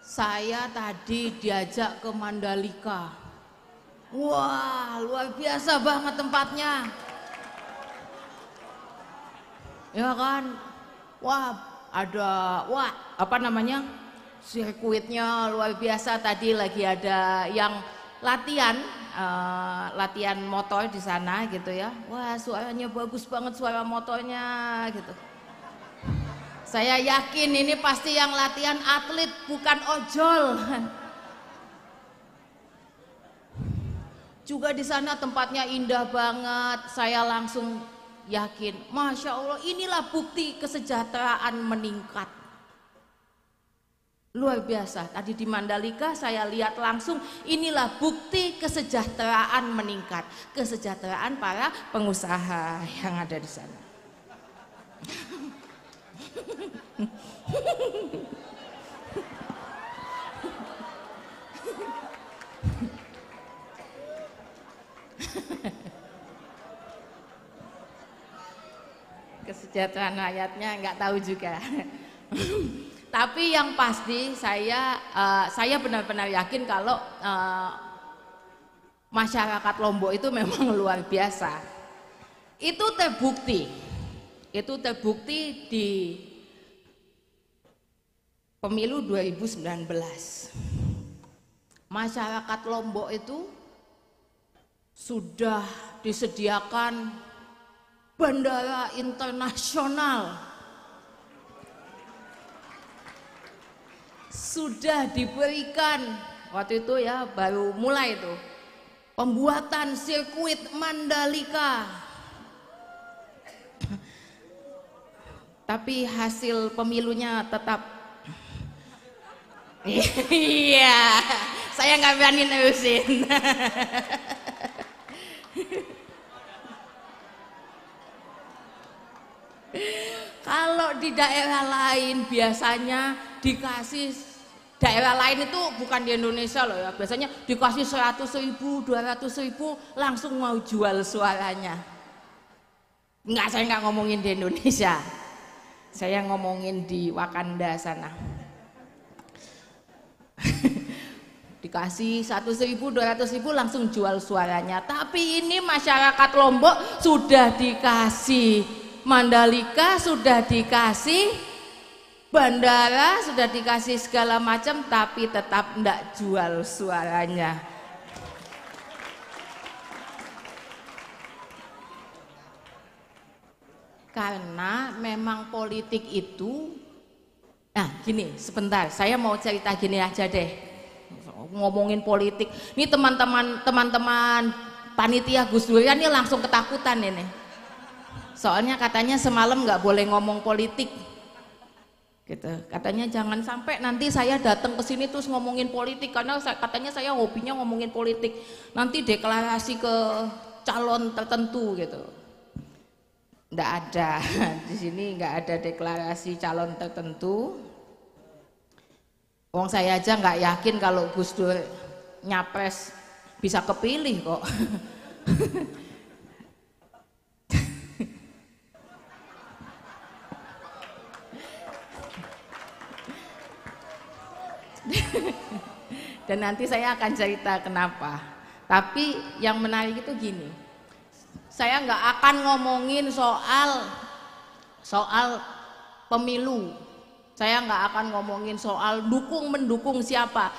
Saya tadi diajak ke Mandalika. Wah, luar biasa banget tempatnya ya kan wah ada wah apa namanya sirkuitnya luar biasa tadi lagi ada yang latihan uh, latihan motor di sana gitu ya wah suaranya bagus banget suara motornya gitu saya yakin ini pasti yang latihan atlet bukan ojol juga di sana tempatnya indah banget saya langsung yakin Masya Allah inilah bukti kesejahteraan meningkat luar biasa tadi di Mandalika saya lihat langsung inilah bukti kesejahteraan meningkat kesejahteraan para pengusaha yang ada di sana jatuhan rakyatnya nggak tahu juga. Tapi yang pasti saya uh, saya benar-benar yakin kalau uh, masyarakat Lombok itu memang luar biasa. Itu terbukti. Itu terbukti di pemilu 2019. Masyarakat Lombok itu sudah disediakan bandara internasional sudah diberikan waktu itu ya baru mulai itu pembuatan sirkuit Mandalika tapi hasil pemilunya tetap iya saya nggak berani nerusin Kalau di daerah lain biasanya dikasih daerah lain itu bukan di Indonesia loh ya biasanya dikasih 100 ribu 200 ribu langsung mau jual suaranya enggak saya enggak ngomongin di Indonesia saya ngomongin di Wakanda sana dikasih 100 ribu 200 ribu langsung jual suaranya tapi ini masyarakat Lombok sudah dikasih Mandalika sudah dikasih bandara sudah dikasih segala macam tapi tetap tidak jual suaranya karena memang politik itu nah gini sebentar saya mau cerita gini aja deh ngomongin politik ini teman-teman teman-teman panitia Gus Durian ya, ini langsung ketakutan ini soalnya katanya semalam nggak boleh ngomong politik gitu katanya jangan sampai nanti saya datang ke sini terus ngomongin politik karena katanya saya hobinya ngomongin politik nanti deklarasi ke calon tertentu gitu Nggak ada di sini nggak ada deklarasi calon tertentu Wong saya aja nggak yakin kalau Gus Dur nyapres bisa kepilih kok Dan nanti saya akan cerita kenapa. Tapi yang menarik itu gini, saya nggak akan ngomongin soal soal pemilu. Saya nggak akan ngomongin soal dukung mendukung siapa.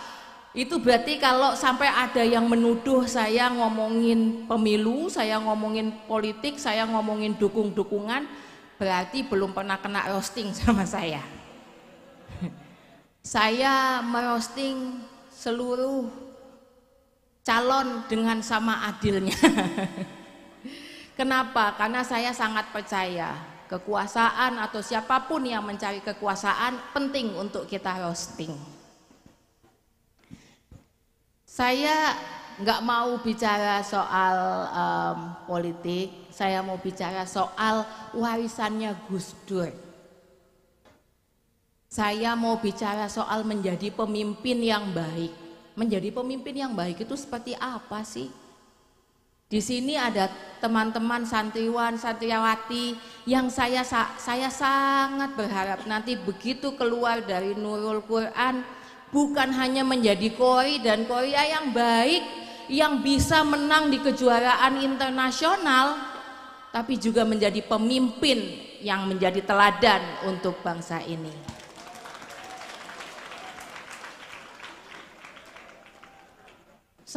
Itu berarti kalau sampai ada yang menuduh saya ngomongin pemilu, saya ngomongin politik, saya ngomongin dukung-dukungan, berarti belum pernah kena roasting sama saya. Saya merosting seluruh calon dengan sama adilnya. Kenapa? Karena saya sangat percaya kekuasaan atau siapapun yang mencari kekuasaan penting untuk kita roasting. Saya nggak mau bicara soal um, politik, saya mau bicara soal warisannya Gus Dur. Saya mau bicara soal menjadi pemimpin yang baik. Menjadi pemimpin yang baik itu seperti apa sih? Di sini ada teman-teman santriwan, santriawati yang saya saya sangat berharap nanti begitu keluar dari Nurul Quran bukan hanya menjadi koi dan korea yang baik yang bisa menang di kejuaraan internasional tapi juga menjadi pemimpin yang menjadi teladan untuk bangsa ini.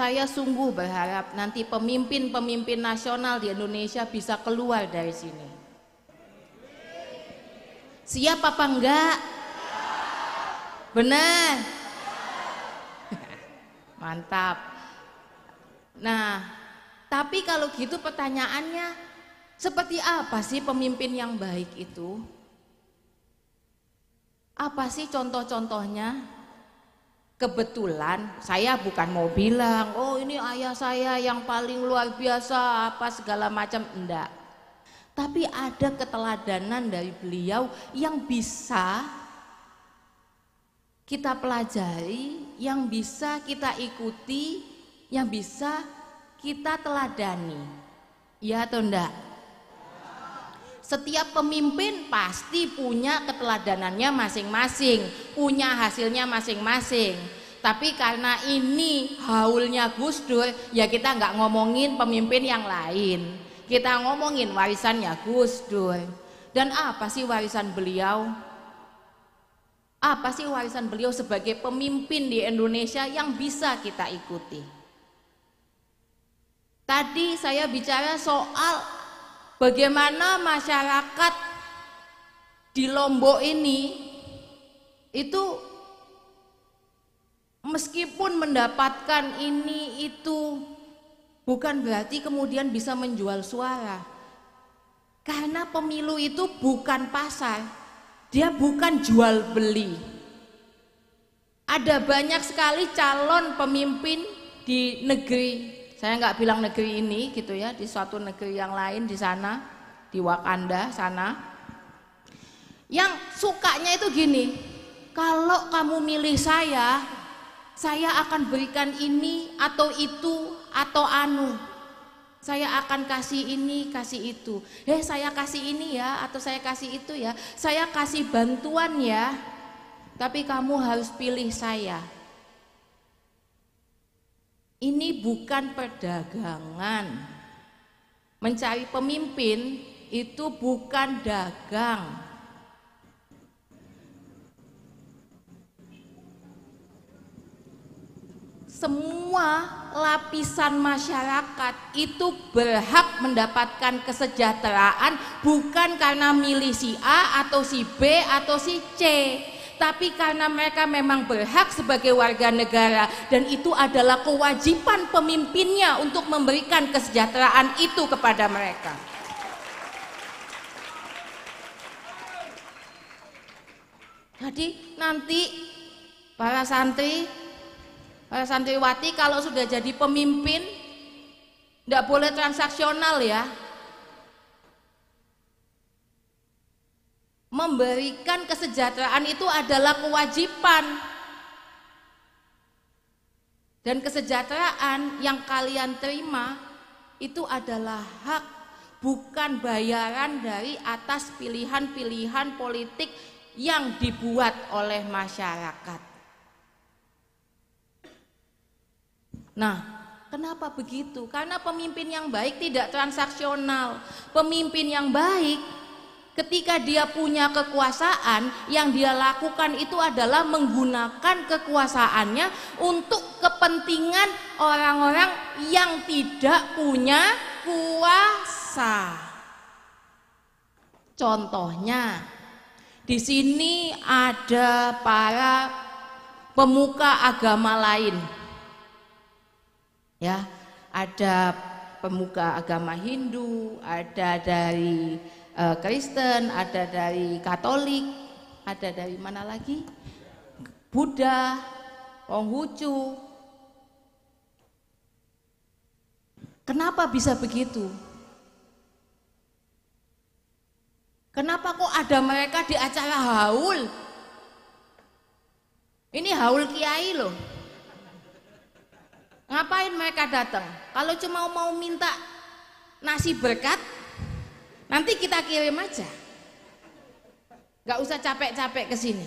Saya sungguh berharap nanti pemimpin-pemimpin nasional di Indonesia bisa keluar dari sini. Siap apa enggak? Benar. Mantap. Nah, tapi kalau gitu pertanyaannya seperti apa sih pemimpin yang baik itu? Apa sih contoh-contohnya? kebetulan saya bukan mau bilang oh ini ayah saya yang paling luar biasa apa segala macam enggak tapi ada keteladanan dari beliau yang bisa kita pelajari yang bisa kita ikuti yang bisa kita teladani ya atau enggak setiap pemimpin pasti punya keteladanannya masing-masing, punya hasilnya masing-masing. Tapi karena ini haulnya Gus Dur, ya kita nggak ngomongin pemimpin yang lain. Kita ngomongin warisannya Gus Dur. Dan apa sih warisan beliau? Apa sih warisan beliau sebagai pemimpin di Indonesia yang bisa kita ikuti? Tadi saya bicara soal bagaimana masyarakat di Lombok ini itu meskipun mendapatkan ini itu bukan berarti kemudian bisa menjual suara karena pemilu itu bukan pasar dia bukan jual beli ada banyak sekali calon pemimpin di negeri saya nggak bilang negeri ini gitu ya di suatu negeri yang lain di sana di Wakanda sana yang sukanya itu gini kalau kamu milih saya saya akan berikan ini atau itu atau anu saya akan kasih ini kasih itu eh saya kasih ini ya atau saya kasih itu ya saya kasih bantuan ya tapi kamu harus pilih saya ini bukan perdagangan. Mencari pemimpin itu bukan dagang. Semua lapisan masyarakat itu berhak mendapatkan kesejahteraan bukan karena milih si A atau si B atau si C tapi karena mereka memang berhak sebagai warga negara dan itu adalah kewajiban pemimpinnya untuk memberikan kesejahteraan itu kepada mereka. Jadi nanti para santri, para santriwati kalau sudah jadi pemimpin, tidak boleh transaksional ya, memberikan kesejahteraan itu adalah kewajiban dan kesejahteraan yang kalian terima itu adalah hak bukan bayaran dari atas pilihan-pilihan politik yang dibuat oleh masyarakat. Nah, kenapa begitu? Karena pemimpin yang baik tidak transaksional. Pemimpin yang baik ketika dia punya kekuasaan yang dia lakukan itu adalah menggunakan kekuasaannya untuk kepentingan orang-orang yang tidak punya kuasa contohnya di sini ada para pemuka agama lain ya ada pemuka agama Hindu ada dari Eh, Kristen, ada dari Katolik, ada dari mana lagi? Buddha, Konghucu. Kenapa bisa begitu? Kenapa kok ada mereka di acara haul? Ini haul kiai loh. Ngapain mereka datang? Kalau cuma mau minta nasi berkat, Nanti kita kirim aja. Gak usah capek-capek ke sini.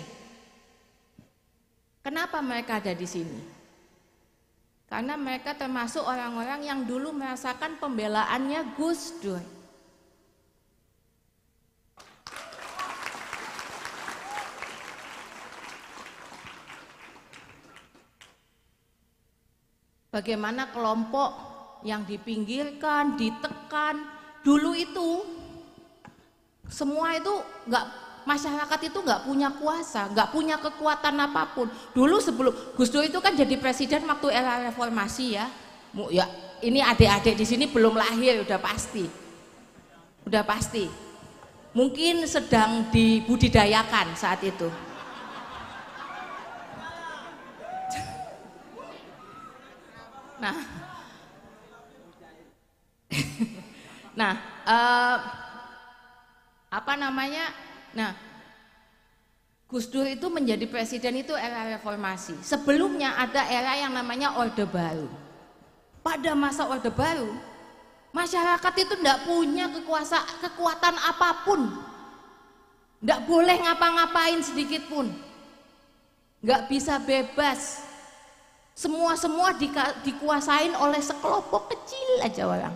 Kenapa mereka ada di sini? Karena mereka termasuk orang-orang yang dulu merasakan pembelaannya Gus Dur. Bagaimana kelompok yang dipinggirkan, ditekan, dulu itu semua itu nggak masyarakat itu nggak punya kuasa, nggak punya kekuatan apapun. Dulu sebelum Gus Dur itu kan jadi presiden waktu era reformasi ya. Ya ini adik-adik di sini belum lahir udah pasti, udah pasti. Mungkin sedang dibudidayakan saat itu. Nah, nah. Uh, apa namanya nah Gus Dur itu menjadi presiden itu era reformasi sebelumnya ada era yang namanya Orde Baru pada masa Orde Baru masyarakat itu tidak punya kekuasa, kekuatan apapun tidak boleh ngapa-ngapain sedikit pun nggak bisa bebas semua-semua di, dikuasain oleh sekelompok kecil aja orang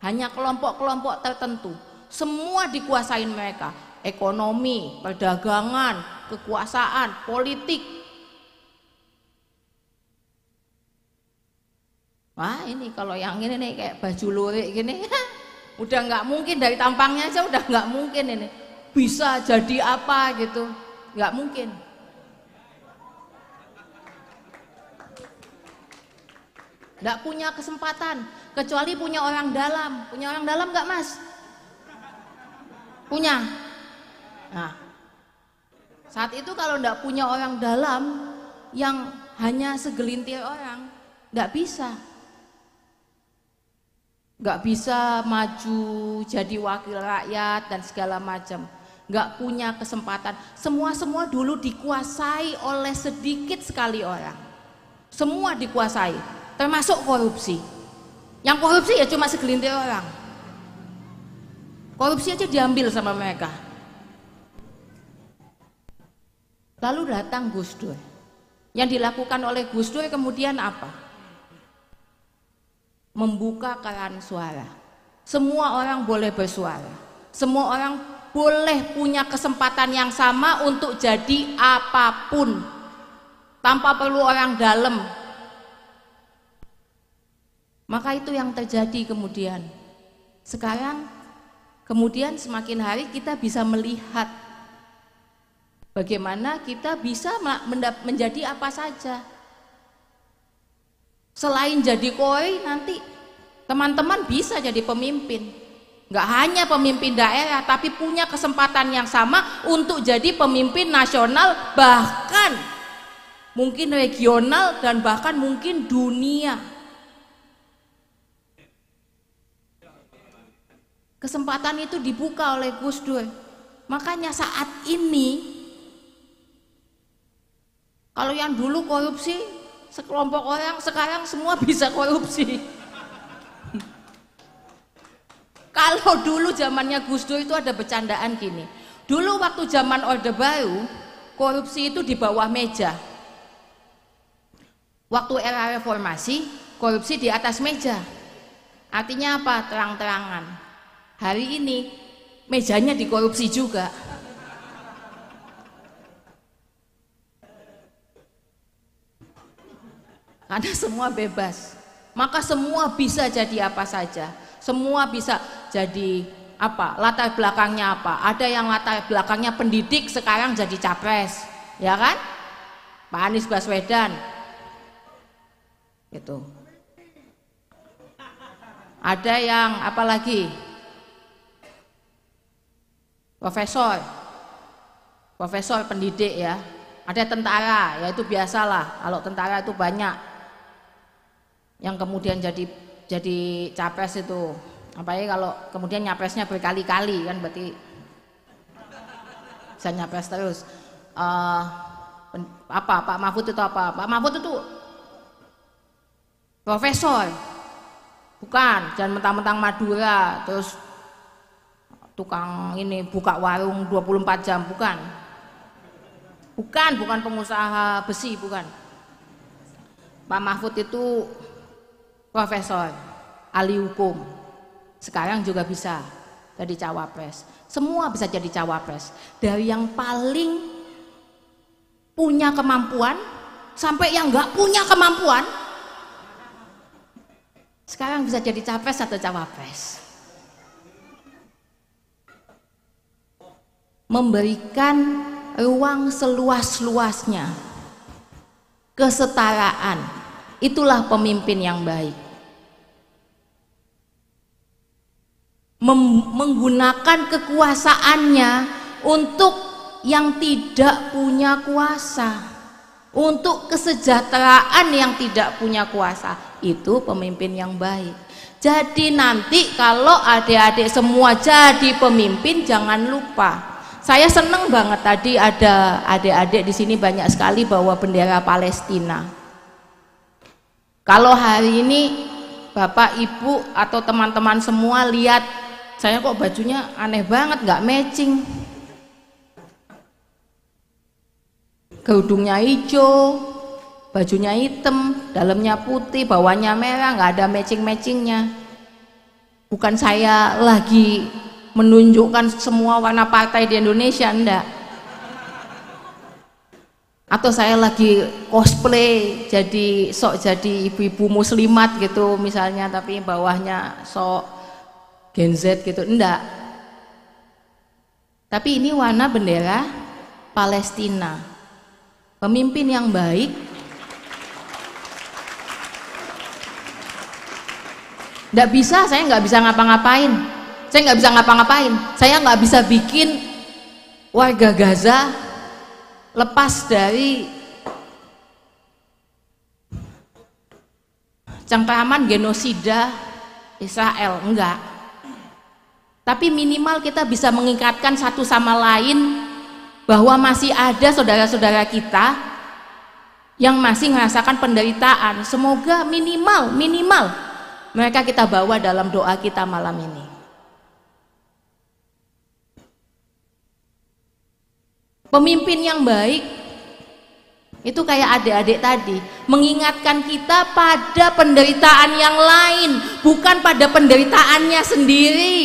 hanya kelompok-kelompok tertentu semua dikuasain mereka, ekonomi, perdagangan, kekuasaan, politik. Wah ini kalau yang ini nih kayak baju lurik gini, udah nggak mungkin dari tampangnya aja udah nggak mungkin ini bisa jadi apa gitu, nggak mungkin. Nggak punya kesempatan kecuali punya orang dalam, punya orang dalam nggak mas? punya. Nah, saat itu kalau nggak punya orang dalam yang hanya segelintir orang, nggak bisa. Nggak bisa maju jadi wakil rakyat dan segala macam. Nggak punya kesempatan. Semua-semua dulu dikuasai oleh sedikit sekali orang. Semua dikuasai, termasuk korupsi. Yang korupsi ya cuma segelintir orang. Korupsi aja diambil sama mereka. Lalu datang Gus Dur. Yang dilakukan oleh Gus Dur kemudian apa? Membuka keran suara. Semua orang boleh bersuara. Semua orang boleh punya kesempatan yang sama untuk jadi apapun tanpa perlu orang dalam. Maka itu yang terjadi kemudian. Sekarang Kemudian semakin hari kita bisa melihat bagaimana kita bisa menjadi apa saja. Selain jadi koi nanti teman-teman bisa jadi pemimpin. Nggak hanya pemimpin daerah tapi punya kesempatan yang sama untuk jadi pemimpin nasional bahkan mungkin regional dan bahkan mungkin dunia. Kesempatan itu dibuka oleh Gus Dur. Makanya saat ini kalau yang dulu korupsi sekelompok orang sekarang semua bisa korupsi. kalau dulu zamannya Gus Dur itu ada bercandaan gini. Dulu waktu zaman Orde Baru, korupsi itu di bawah meja. Waktu era reformasi, korupsi di atas meja. Artinya apa? Terang-terangan hari ini mejanya dikorupsi juga karena semua bebas maka semua bisa jadi apa saja semua bisa jadi apa latar belakangnya apa ada yang latar belakangnya pendidik sekarang jadi capres ya kan Pak Anies Baswedan Itu. ada yang apalagi Profesor, profesor pendidik ya. Ada tentara, ya itu biasalah. Kalau tentara itu banyak yang kemudian jadi jadi capres itu. Apalagi kalau kemudian nyapresnya berkali-kali kan berarti bisa nyapres terus. Uh, apa Pak Mahfud itu apa? Pak Mahfud itu profesor, Bukan, jangan mentang-mentang Madura, terus tukang ini buka warung 24 jam bukan bukan bukan pengusaha besi bukan Pak Mahfud itu profesor ahli hukum sekarang juga bisa jadi cawapres semua bisa jadi cawapres dari yang paling punya kemampuan sampai yang nggak punya kemampuan sekarang bisa jadi capres atau cawapres memberikan ruang seluas-luasnya kesetaraan itulah pemimpin yang baik Mem menggunakan kekuasaannya untuk yang tidak punya kuasa untuk kesejahteraan yang tidak punya kuasa itu pemimpin yang baik jadi nanti kalau adik-adik semua jadi pemimpin jangan lupa saya seneng banget tadi ada adik-adik di sini banyak sekali bawa bendera Palestina. Kalau hari ini Bapak, Ibu atau teman-teman semua lihat saya kok bajunya aneh banget, nggak matching. Gaudungnya hijau, bajunya hitam, dalamnya putih, bawahnya merah, nggak ada matching-matchingnya. Bukan saya lagi menunjukkan semua warna partai di Indonesia enggak atau saya lagi cosplay jadi sok jadi ibu-ibu muslimat gitu misalnya tapi bawahnya sok Gen Z gitu enggak tapi ini warna bendera Palestina pemimpin yang baik enggak bisa saya enggak bisa ngapa-ngapain saya nggak bisa ngapa-ngapain saya nggak bisa bikin warga Gaza lepas dari cengkraman genosida Israel enggak tapi minimal kita bisa mengingatkan satu sama lain bahwa masih ada saudara-saudara kita yang masih merasakan penderitaan semoga minimal minimal mereka kita bawa dalam doa kita malam ini Pemimpin yang baik itu kayak adik-adik tadi, mengingatkan kita pada penderitaan yang lain, bukan pada penderitaannya sendiri.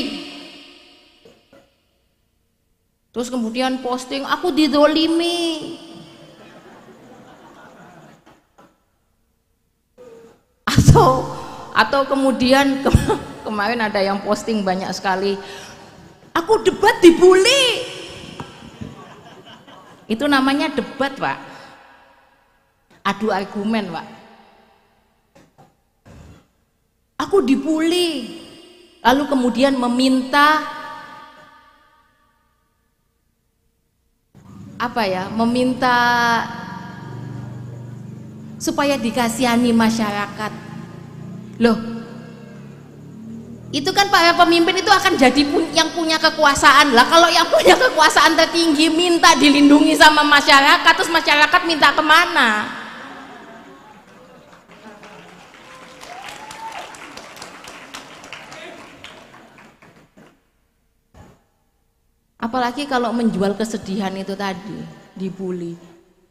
Terus kemudian posting, aku didolimi. Atau atau kemudian kemarin ada yang posting banyak sekali, aku debat dibully. Itu namanya debat, Pak. Adu argumen, Pak. Aku dibully. Lalu kemudian meminta apa ya? Meminta supaya dikasihani masyarakat. Loh, itu kan para pemimpin itu akan jadi pun, yang punya kekuasaan lah kalau yang punya kekuasaan tertinggi minta dilindungi sama masyarakat terus masyarakat minta kemana apalagi kalau menjual kesedihan itu tadi dibully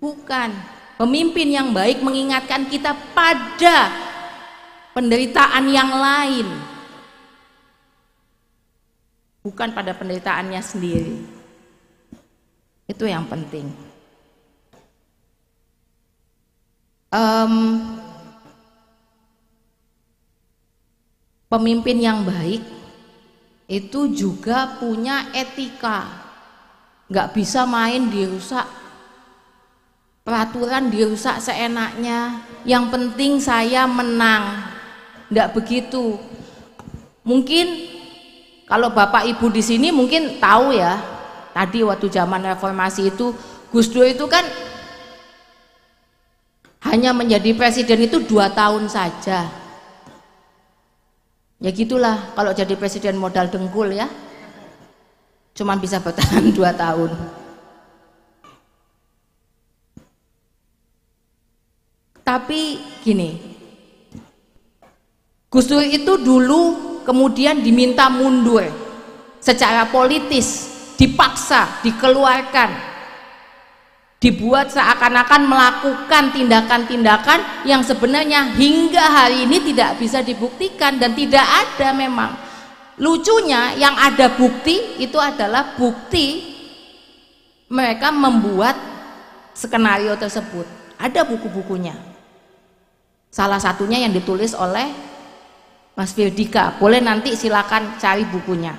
bukan pemimpin yang baik mengingatkan kita pada penderitaan yang lain bukan pada penderitaannya sendiri. Itu yang penting. Um, pemimpin yang baik itu juga punya etika, nggak bisa main dirusak peraturan dirusak seenaknya. Yang penting saya menang, nggak begitu. Mungkin kalau Bapak Ibu di sini mungkin tahu ya, tadi waktu zaman reformasi itu Gus Dur itu kan hanya menjadi presiden itu dua tahun saja. Ya gitulah kalau jadi presiden modal dengkul ya. Cuman bisa bertahan dua tahun. Tapi gini, Gus Dur itu dulu kemudian diminta mundur secara politis dipaksa dikeluarkan dibuat seakan-akan melakukan tindakan-tindakan yang sebenarnya hingga hari ini tidak bisa dibuktikan dan tidak ada memang lucunya yang ada bukti itu adalah bukti mereka membuat skenario tersebut ada buku-bukunya salah satunya yang ditulis oleh Mas Biodika, boleh nanti silakan cari bukunya.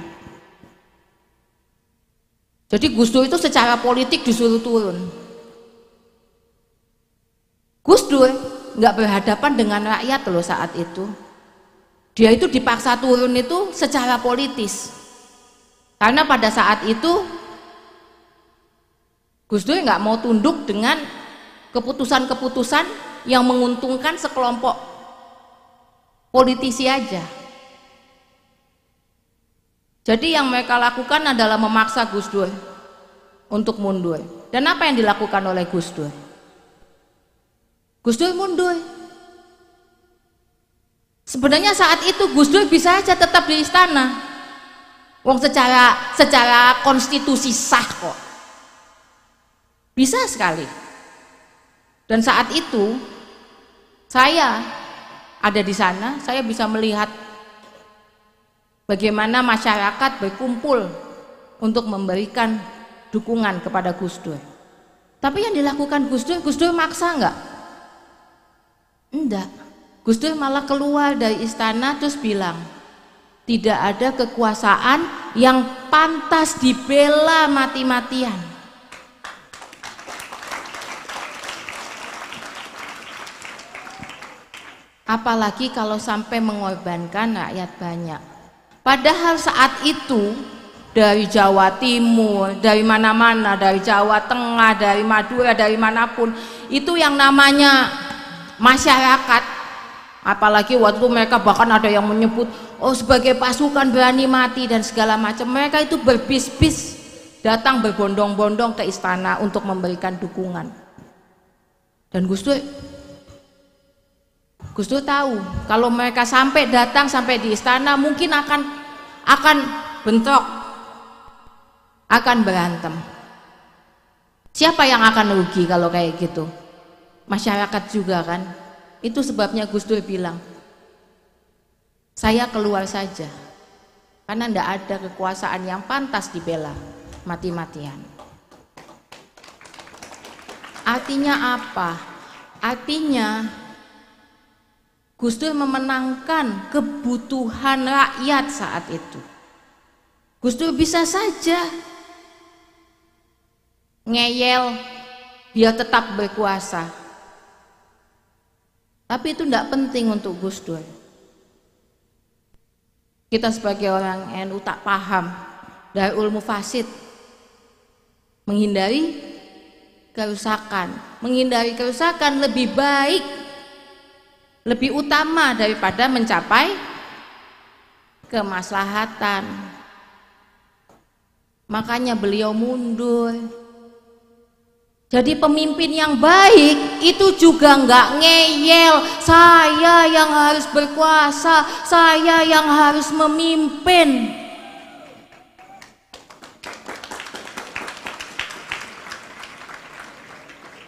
Jadi Gus Dur itu secara politik disuruh turun. Gus Dur nggak berhadapan dengan rakyat loh saat itu. Dia itu dipaksa turun itu secara politis. Karena pada saat itu Gus Dur nggak mau tunduk dengan keputusan-keputusan yang menguntungkan sekelompok politisi aja. Jadi yang mereka lakukan adalah memaksa Gus Dur untuk mundur. Dan apa yang dilakukan oleh Gus Dur? Gus Dur mundur. Sebenarnya saat itu Gus Dur bisa aja tetap di istana. Wong secara secara konstitusi sah kok. Bisa sekali. Dan saat itu saya ada di sana, saya bisa melihat bagaimana masyarakat berkumpul untuk memberikan dukungan kepada Gus Dur. Tapi yang dilakukan Gus Dur, Gus Dur maksa enggak? Enggak. Gus Dur malah keluar dari istana terus bilang, tidak ada kekuasaan yang pantas dibela mati-matian. Apalagi kalau sampai mengorbankan rakyat banyak. Padahal saat itu dari Jawa Timur, dari mana-mana, dari Jawa Tengah, dari Madura, dari manapun, itu yang namanya masyarakat. Apalagi waktu mereka bahkan ada yang menyebut, oh sebagai pasukan berani mati dan segala macam. Mereka itu berbis-bis datang berbondong-bondong ke istana untuk memberikan dukungan. Dan Gus Dur Gus Dur tahu kalau mereka sampai datang sampai di istana mungkin akan akan bentrok, akan berantem. Siapa yang akan rugi kalau kayak gitu? Masyarakat juga kan. Itu sebabnya Gus Dur bilang, saya keluar saja karena tidak ada kekuasaan yang pantas dibela mati-matian. Artinya apa? Artinya Gus Dur memenangkan kebutuhan rakyat saat itu. Gus Dur bisa saja ngeyel dia tetap berkuasa. Tapi itu tidak penting untuk Gus Dur. Kita sebagai orang NU tak paham dari ilmu fasid menghindari kerusakan. Menghindari kerusakan lebih baik lebih utama daripada mencapai kemaslahatan. Makanya beliau mundur. Jadi pemimpin yang baik itu juga nggak ngeyel, saya yang harus berkuasa, saya yang harus memimpin.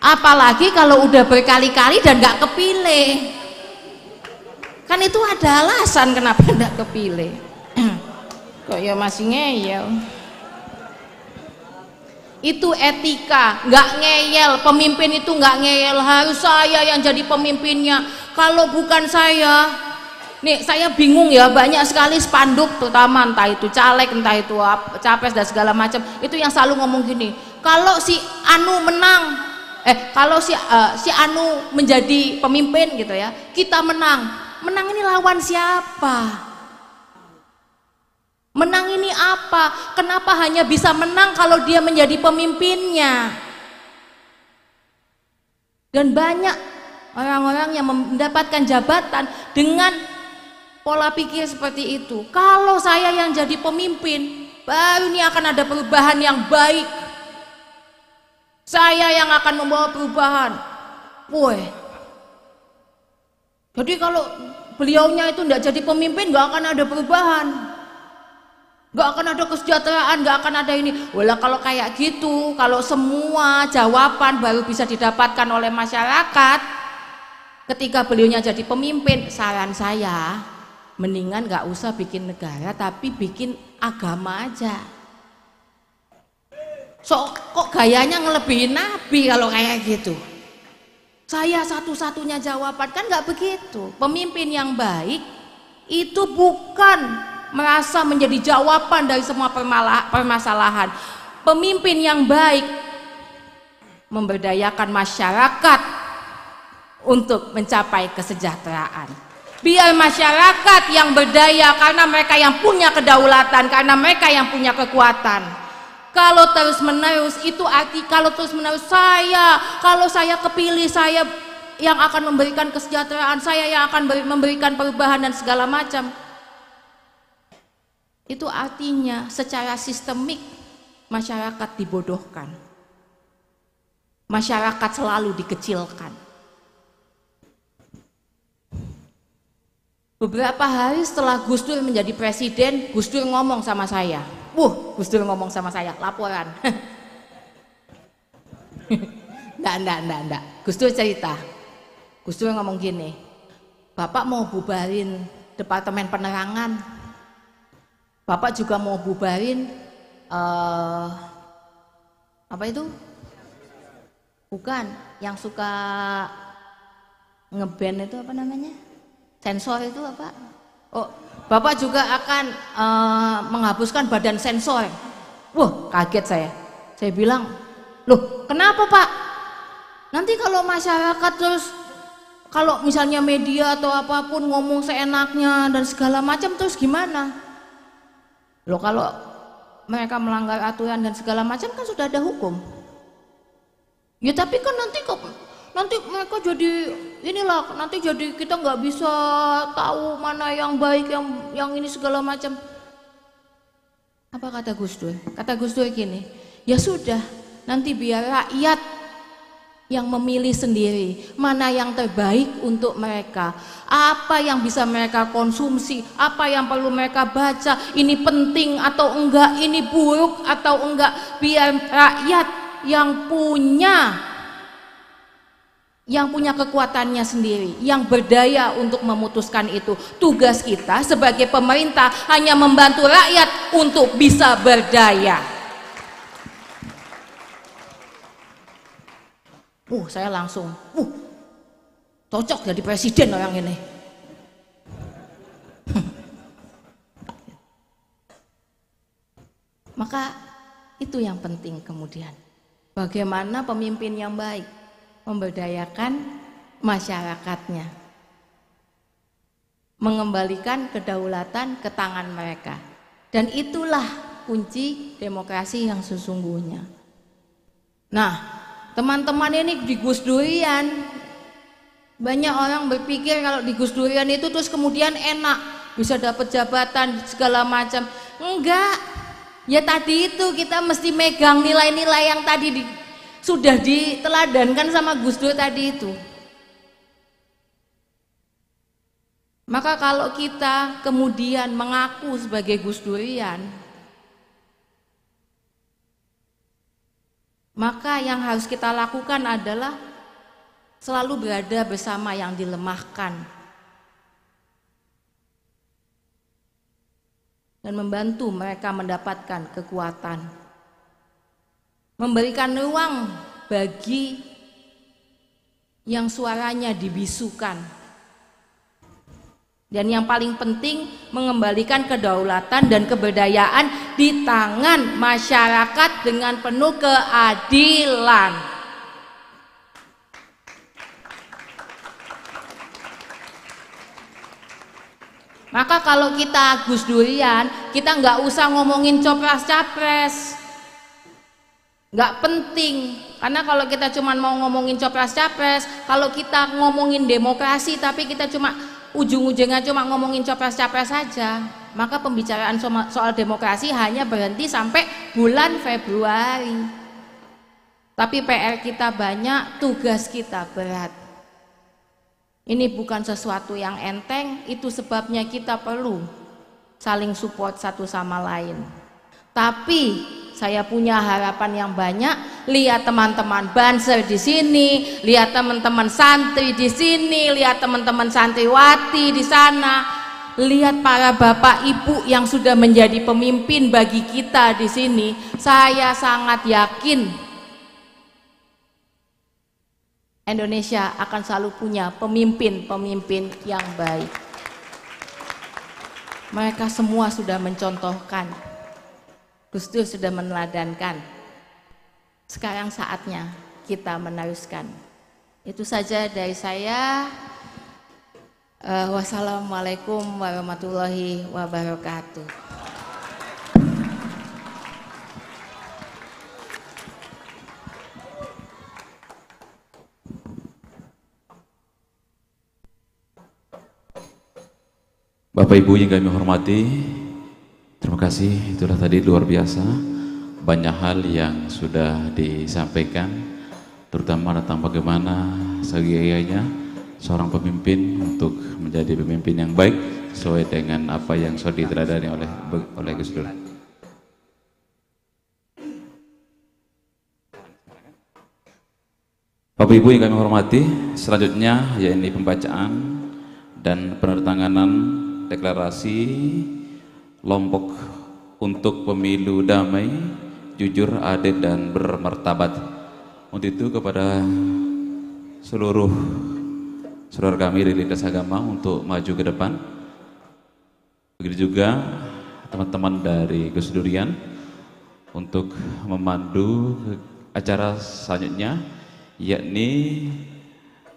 Apalagi kalau udah berkali-kali dan nggak kepilih kan itu ada alasan kenapa tidak kepilih kok ya masih ngeyel itu etika nggak ngeyel pemimpin itu nggak ngeyel harus saya yang jadi pemimpinnya kalau bukan saya nih saya bingung ya banyak sekali spanduk terutama entah itu caleg entah itu capres dan segala macam itu yang selalu ngomong gini kalau si Anu menang eh kalau si uh, si Anu menjadi pemimpin gitu ya kita menang menang ini lawan siapa? Menang ini apa? Kenapa hanya bisa menang kalau dia menjadi pemimpinnya? Dan banyak orang-orang yang mendapatkan jabatan dengan pola pikir seperti itu. Kalau saya yang jadi pemimpin, baru ini akan ada perubahan yang baik. Saya yang akan membawa perubahan. Woi. Jadi kalau beliaunya itu tidak jadi pemimpin nggak akan ada perubahan nggak akan ada kesejahteraan nggak akan ada ini wala kalau kayak gitu kalau semua jawaban baru bisa didapatkan oleh masyarakat ketika beliaunya jadi pemimpin saran saya mendingan nggak usah bikin negara tapi bikin agama aja so kok gayanya ngelebihin nabi kalau kayak gitu saya satu-satunya jawaban kan nggak begitu. Pemimpin yang baik itu bukan merasa menjadi jawaban dari semua permasalahan. Pemimpin yang baik memberdayakan masyarakat untuk mencapai kesejahteraan. Biar masyarakat yang berdaya karena mereka yang punya kedaulatan, karena mereka yang punya kekuatan. Kalau terus menerus itu arti kalau terus menerus saya, kalau saya kepilih saya yang akan memberikan kesejahteraan, saya yang akan memberikan perubahan dan segala macam. Itu artinya secara sistemik masyarakat dibodohkan. Masyarakat selalu dikecilkan. Beberapa hari setelah Gus Dur menjadi presiden, Gus Dur ngomong sama saya, Wuh, Gus Dur ngomong sama saya, laporan. ndak, ndak, ndak, ndak. Gus Dur cerita. Gus Dur ngomong gini, Bapak mau bubarin Departemen Penerangan. Bapak juga mau bubarin uh, apa itu? Bukan, yang suka ngeband itu apa namanya? Sensor itu apa? Oh, Bapak juga akan e, menghapuskan badan sensor. Wah, kaget saya. Saya bilang, "Loh, kenapa, Pak?" Nanti kalau masyarakat terus kalau misalnya media atau apapun ngomong seenaknya dan segala macam terus gimana? Loh, kalau mereka melanggar aturan dan segala macam kan sudah ada hukum. Ya tapi kan nanti kok nanti mereka jadi Inilah nanti jadi kita nggak bisa tahu mana yang baik yang yang ini segala macam apa kata Gus Dur kata Gus Dur gini ya sudah nanti biar rakyat yang memilih sendiri mana yang terbaik untuk mereka apa yang bisa mereka konsumsi apa yang perlu mereka baca ini penting atau enggak ini buruk atau enggak biar rakyat yang punya yang punya kekuatannya sendiri, yang berdaya untuk memutuskan itu. Tugas kita sebagai pemerintah hanya membantu rakyat untuk bisa berdaya. Uh, saya langsung, uh, cocok jadi presiden orang ini. Maka itu yang penting kemudian. Bagaimana pemimpin yang baik memberdayakan masyarakatnya. Mengembalikan kedaulatan ke tangan mereka. Dan itulah kunci demokrasi yang sesungguhnya. Nah, teman-teman ini di Gus Durian banyak orang berpikir kalau di Gus Durian itu terus kemudian enak bisa dapat jabatan segala macam. Enggak. Ya tadi itu kita mesti megang nilai-nilai yang tadi di, sudah diteladankan sama Gus Dur tadi itu. Maka kalau kita kemudian mengaku sebagai Gus Durian, maka yang harus kita lakukan adalah selalu berada bersama yang dilemahkan dan membantu mereka mendapatkan kekuatan memberikan ruang bagi yang suaranya dibisukan. Dan yang paling penting mengembalikan kedaulatan dan keberdayaan di tangan masyarakat dengan penuh keadilan. Maka kalau kita Gus Durian, kita nggak usah ngomongin copras-capres nggak penting karena kalau kita cuma mau ngomongin copras capres kalau kita ngomongin demokrasi tapi kita cuma ujung-ujungnya cuma ngomongin copras capres saja maka pembicaraan soal demokrasi hanya berhenti sampai bulan Februari tapi PR kita banyak tugas kita berat ini bukan sesuatu yang enteng itu sebabnya kita perlu saling support satu sama lain tapi saya punya harapan yang banyak. Lihat teman-teman banser di sini, lihat teman-teman santri di sini, lihat teman-teman santriwati di sana. Lihat para bapak ibu yang sudah menjadi pemimpin bagi kita di sini. Saya sangat yakin Indonesia akan selalu punya pemimpin-pemimpin yang baik. Mereka semua sudah mencontohkan Gus Dur sudah meneladankan. Sekarang saatnya kita meneruskan. Itu saja dari saya. Uh, wassalamualaikum warahmatullahi wabarakatuh. Bapak Ibu yang kami hormati, Terima kasih, itulah tadi luar biasa banyak hal yang sudah disampaikan terutama tentang bagaimana segayanya seorang pemimpin untuk menjadi pemimpin yang baik sesuai dengan apa yang sudah diteladani oleh oleh Gus Dur. Bapak Ibu yang kami hormati, selanjutnya yaitu pembacaan dan penertanganan deklarasi Lombok untuk pemilu damai, jujur, adil, dan bermartabat. Untuk itu kepada seluruh saudara kami dari lintas agama untuk maju ke depan. Begitu juga teman-teman dari Gus Durian untuk memandu acara selanjutnya yakni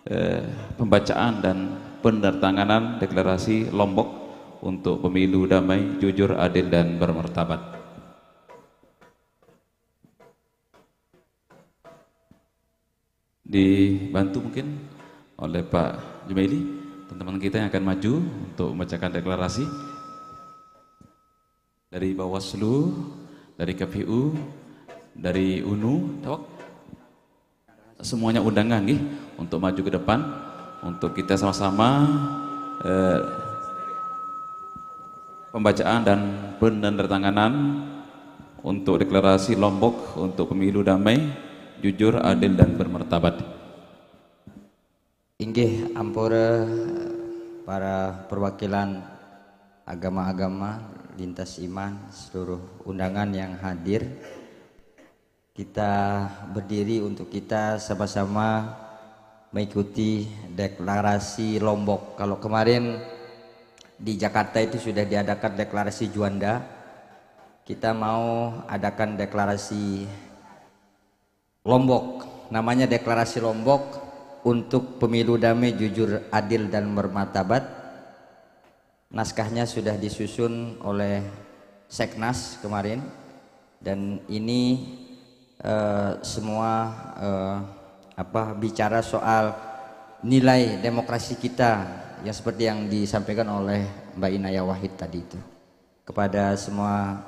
eh, pembacaan dan penertanganan deklarasi Lombok untuk pemilu damai, jujur, adil, dan bermartabat. Dibantu mungkin oleh Pak Jumaidi, teman-teman kita yang akan maju untuk membacakan deklarasi dari Bawaslu, dari KPU, dari UNU, tawak. semuanya undangan nih untuk maju ke depan untuk kita sama-sama eh, pembacaan dan penandatanganan untuk deklarasi Lombok untuk pemilu damai, jujur, adil dan bermartabat. Inggih ampura para perwakilan agama-agama lintas iman seluruh undangan yang hadir kita berdiri untuk kita sama-sama mengikuti deklarasi Lombok. Kalau kemarin di Jakarta itu sudah diadakan deklarasi Juanda. Kita mau adakan deklarasi Lombok. Namanya deklarasi Lombok untuk pemilu damai jujur, adil dan bermartabat. Naskahnya sudah disusun oleh Seknas kemarin dan ini uh, semua uh, apa bicara soal nilai demokrasi kita yang seperti yang disampaikan oleh Mbak Inaya Wahid tadi itu kepada semua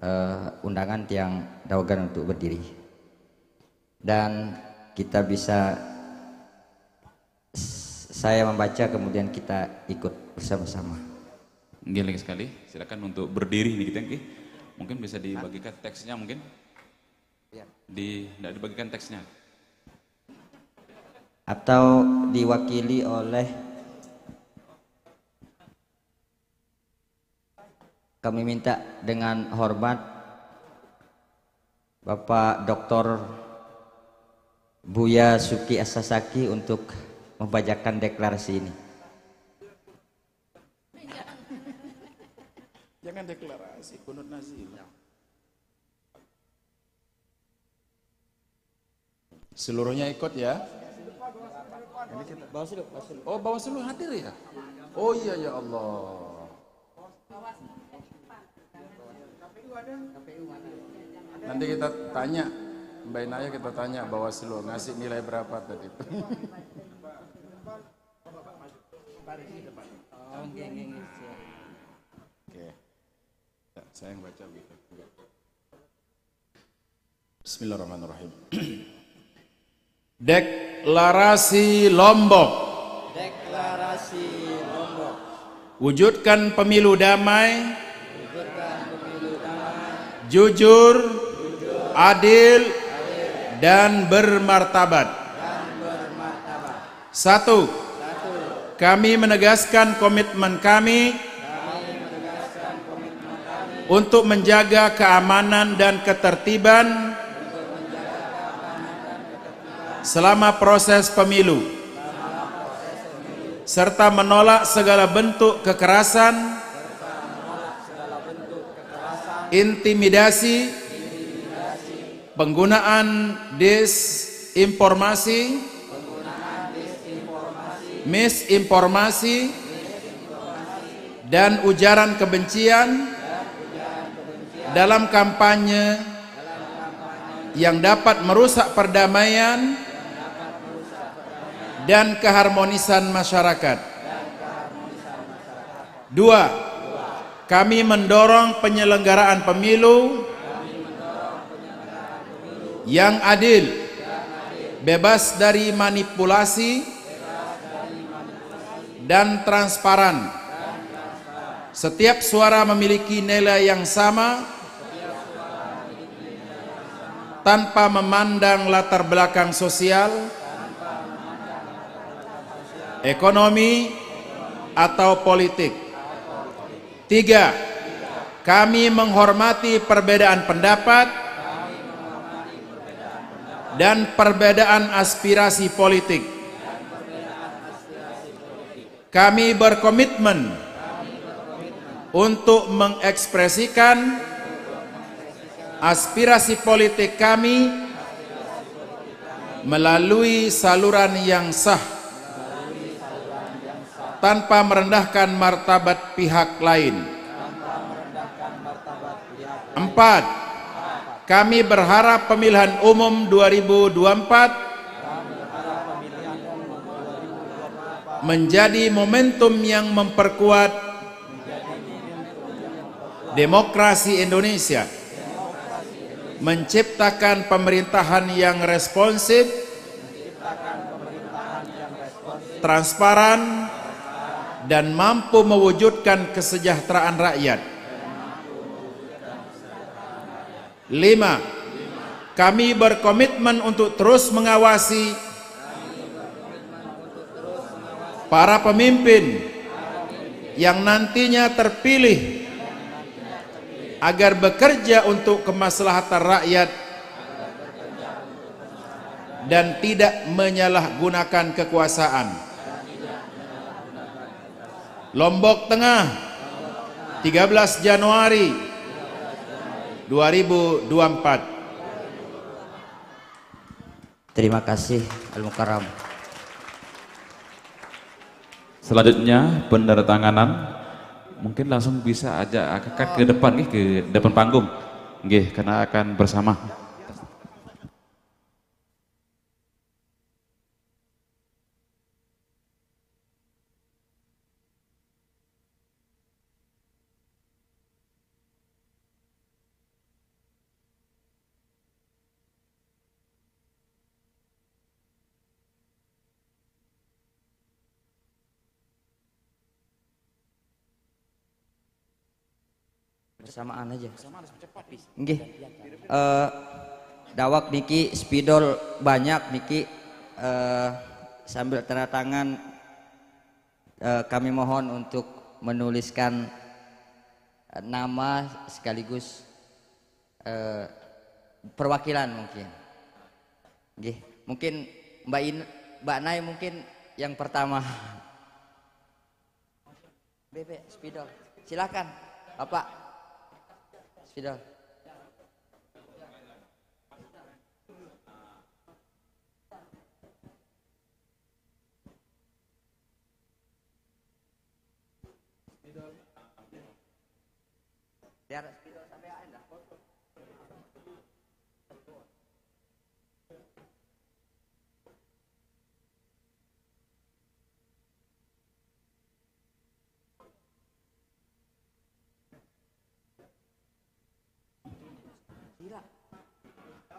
uh, undangan yang dawagan untuk berdiri dan kita bisa saya membaca kemudian kita ikut bersama-sama. Giling sekali, silakan untuk berdiri ini kita Mungkin bisa dibagikan teksnya mungkin. Ya. Di, tidak dibagikan teksnya. Atau diwakili oleh kami minta dengan hormat Bapak Dr. Buya Suki Asasaki untuk membacakan deklarasi ini. Jangan deklarasi, kunut nasi. Ya. Seluruhnya ikut ya. Oh, Bawaslu hadir ya? Oh iya ya Allah. Nanti kita tanya, Mbak Inaya kita tanya Bawaslu ngasih nilai berapa tadi. Oke. saya yang baca gitu. Bismillahirrahmanirrahim. Deklarasi Lombok. Deklarasi Lombok. Wujudkan pemilu damai jujur, jujur adil, adil, dan bermartabat. Satu, Satu, kami menegaskan komitmen kami, untuk menjaga keamanan dan ketertiban, selama, proses pemilu, selama proses pemilu, serta menolak segala bentuk kekerasan intimidasi, penggunaan disinformasi, misinformasi, dan ujaran kebencian, Dalam, kampanye yang dapat merusak perdamaian, dan keharmonisan masyarakat. Dan keharmonisan masyarakat. Dua, kami mendorong penyelenggaraan pemilu, yang, adil, bebas dari manipulasi, dan, transparan. Setiap suara memiliki nilai yang sama, tanpa memandang latar belakang sosial, ekonomi, atau politik. Tiga, kami menghormati perbedaan pendapat dan perbedaan aspirasi politik. Kami berkomitmen untuk mengekspresikan aspirasi politik kami melalui saluran yang sah tanpa merendahkan martabat pihak lain. Empat, kami berharap pemilihan umum 2024 menjadi momentum yang memperkuat demokrasi Indonesia, menciptakan pemerintahan yang responsif, transparan, dan mampu mewujudkan kesejahteraan rakyat. Lima, kami berkomitmen untuk terus mengawasi para pemimpin yang nantinya terpilih agar bekerja untuk kemaslahatan rakyat dan tidak menyalahgunakan kekuasaan. Lombok Tengah 13 Januari 2024 Terima kasih Al-Mukarram Selanjutnya penandatanganan mungkin langsung bisa ajak ke depan ke depan panggung nggih karena akan bersama Kesamaan aja. Nggih. Uh, dawak niki spidol banyak niki uh, eh, sambil tanda tangan uh, kami mohon untuk menuliskan nama sekaligus uh, perwakilan mungkin. Nggih. Mungkin Mbak In, Mbak Nay mungkin yang pertama. Bebek spidol. Silakan, Bapak. Sudah. Biar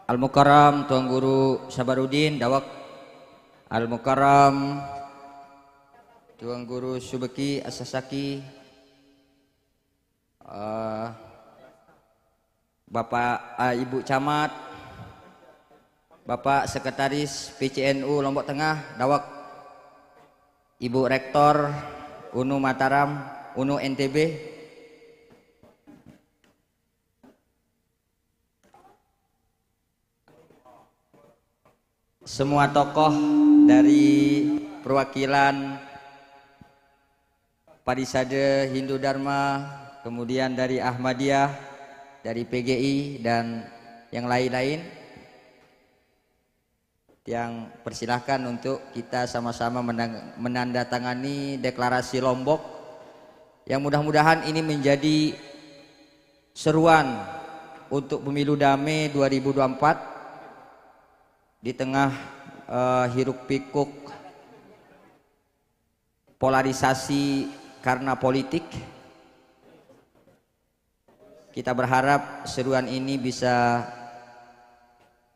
Al Mukarram Tuan Guru Sabarudin Dawak Al Mukarram Tuan Guru Subeki Asasaki uh, Bapak uh, Ibu Camat Bapak Sekretaris PCNU Lombok Tengah Dawak Ibu Rektor UNU Mataram UNU NTB semua tokoh dari perwakilan Parisade Hindu Dharma, kemudian dari Ahmadiyah, dari PGI dan yang lain-lain yang persilahkan untuk kita sama-sama menandatangani deklarasi Lombok yang mudah-mudahan ini menjadi seruan untuk pemilu damai 2024 di tengah uh, hiruk pikuk polarisasi karena politik kita berharap seruan ini bisa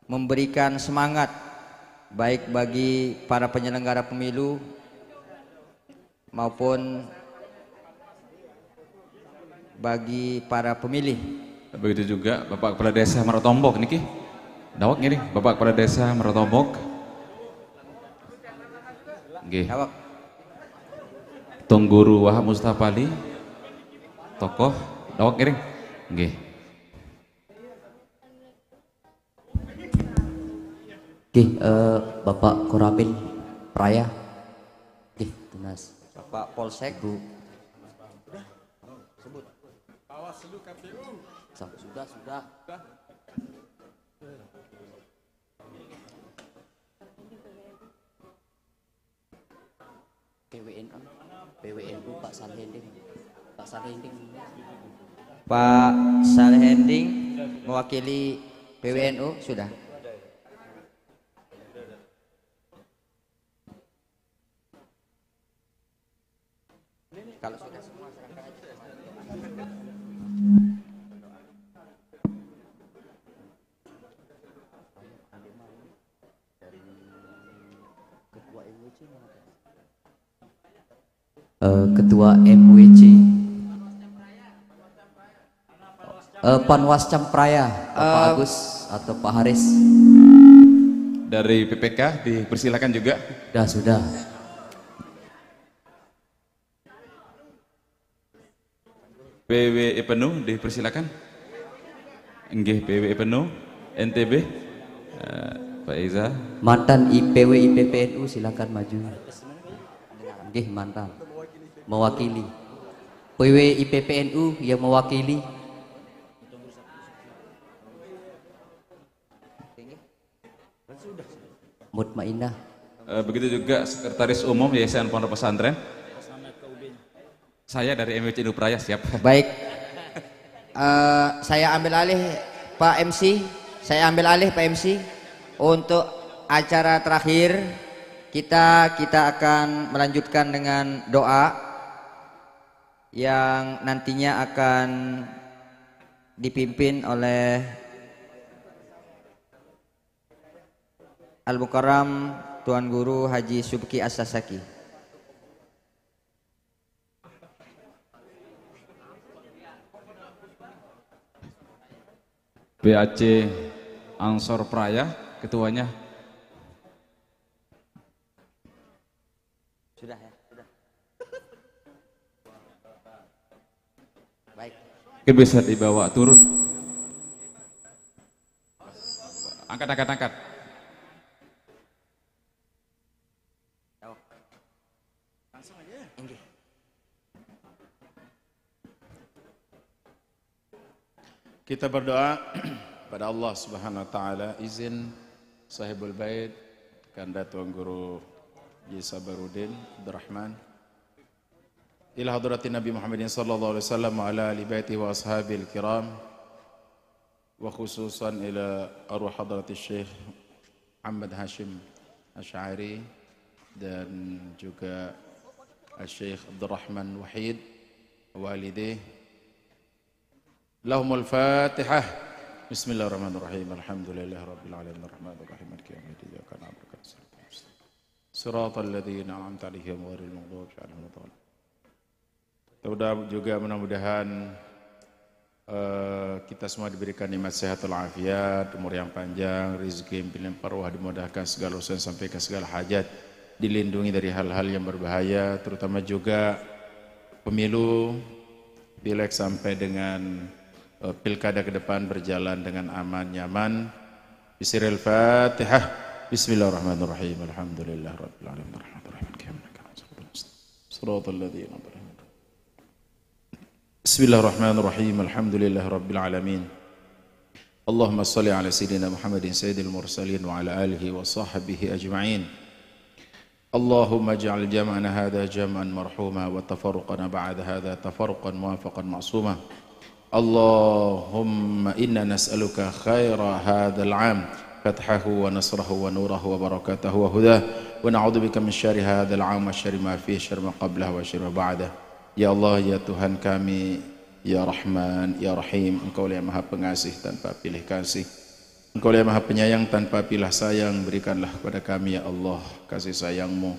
memberikan semangat baik bagi para penyelenggara pemilu maupun bagi para pemilih begitu juga Bapak Kepala Desa Marotombok niki Dawak ini, Bapak Kepala Desa Merotomok. Nggih. Dawak. Tungguru Wahab Mustafali. Tokoh Dawak ini. Nggih. Nggih, uh, Bapak Koramin Praya. Nggih, tunas, Bapak Polsek. Bu. Sudah. Sebut. Awas KPU. Sudah, sudah. sudah. PWNU PWNU Pak Salhending Pak Salhending Pak Salhending mewakili PWNU sudah Panwascam Praya, Pak uh, eh, Agus atau Pak Haris? Dari PPK dipersilakan juga. Sudah, sudah. PWE penuh dipersilakan. Enggih PWE penuh eh, NTB. Uh, Pak Iza. Mantan IPW IPPNU silakan maju. Enggih mantan. Mewakili. PWE IPPNU yang mewakili Mutmainah. Eh, begitu juga Sekretaris Umum Yayasan Pondok Pesantren. Saya dari MWC Praya siap. Baik. Uh, saya ambil alih Pak MC. Saya ambil alih Pak MC untuk acara terakhir kita kita akan melanjutkan dengan doa yang nantinya akan dipimpin oleh Al-Mukarram Tuan Guru Haji Subki Asasaki, BAC Ansor Praya, ketuanya. Sudah ya, sudah. Baik. Mungkin bisa dibawa turun. Angkat, angkat, angkat. Kita berdoa pada Allah Subhanahu wa taala izin Sahibul Bait Kanda Tuan Guru Yisabarudin Abdurrahman ila hadrati Nabi Muhammad sallallahu alaihi wasallam wa ala ali baiti wa ashabil kiram wa khususan ila arwah hadrati Syekh Ahmad Hashim Asy'ari dan juga Syekh Abdurrahman Wahid walidih Lahumul Fatihah. Bismillahirrahmanirrahim. Alhamdulillahirabbil Arrahmanirrahim. Maliki yaumiddin. Iyyaka na'budu wa iyyaka nasta'in. Shiratal ladzina an'amta 'alaihim ghairil maghdubi 'alaihim waladhdallin. juga mudah-mudahan eh, kita semua diberikan nikmat sehat walafiat, umur yang panjang, rezeki yang pilihan paruah dimudahkan segala usaha sampai ke segala hajat, dilindungi dari hal-hal yang berbahaya, terutama juga pemilu, pileg sampai dengan Eh, pilkada ke depan berjalan dengan aman nyaman Bisiril Fatihah Bismillahirrahmanirrahim Alhamdulillah Rabbil Alamin Bismillahirrahmanirrahim Bismillahirrahmanirrahim Alhamdulillah Rabbil Alamin Allahumma salli ala Sayyidina Muhammadin Sayyidil Mursalin wa ala alihi wa sahbihi ajma'in Allahumma ja'al jam'ana hadha jam'an marhuma wa tafarruqana ba'da hadha tafarruqan muwafaqan ma'sumah Allahumma inna nas'aluka khaira hadzal 'am fathahu wa nasrahu wa nurahu wa barakatahu wa hudah wa na'udzu bika min syarri hadzal 'am wa syarri wa syarri ma ya Allah ya Tuhan kami ya Rahman ya Rahim engkau yang maha pengasih tanpa pilih kasih engkau yang maha penyayang tanpa pilih sayang berikanlah kepada kami ya Allah kasih sayangmu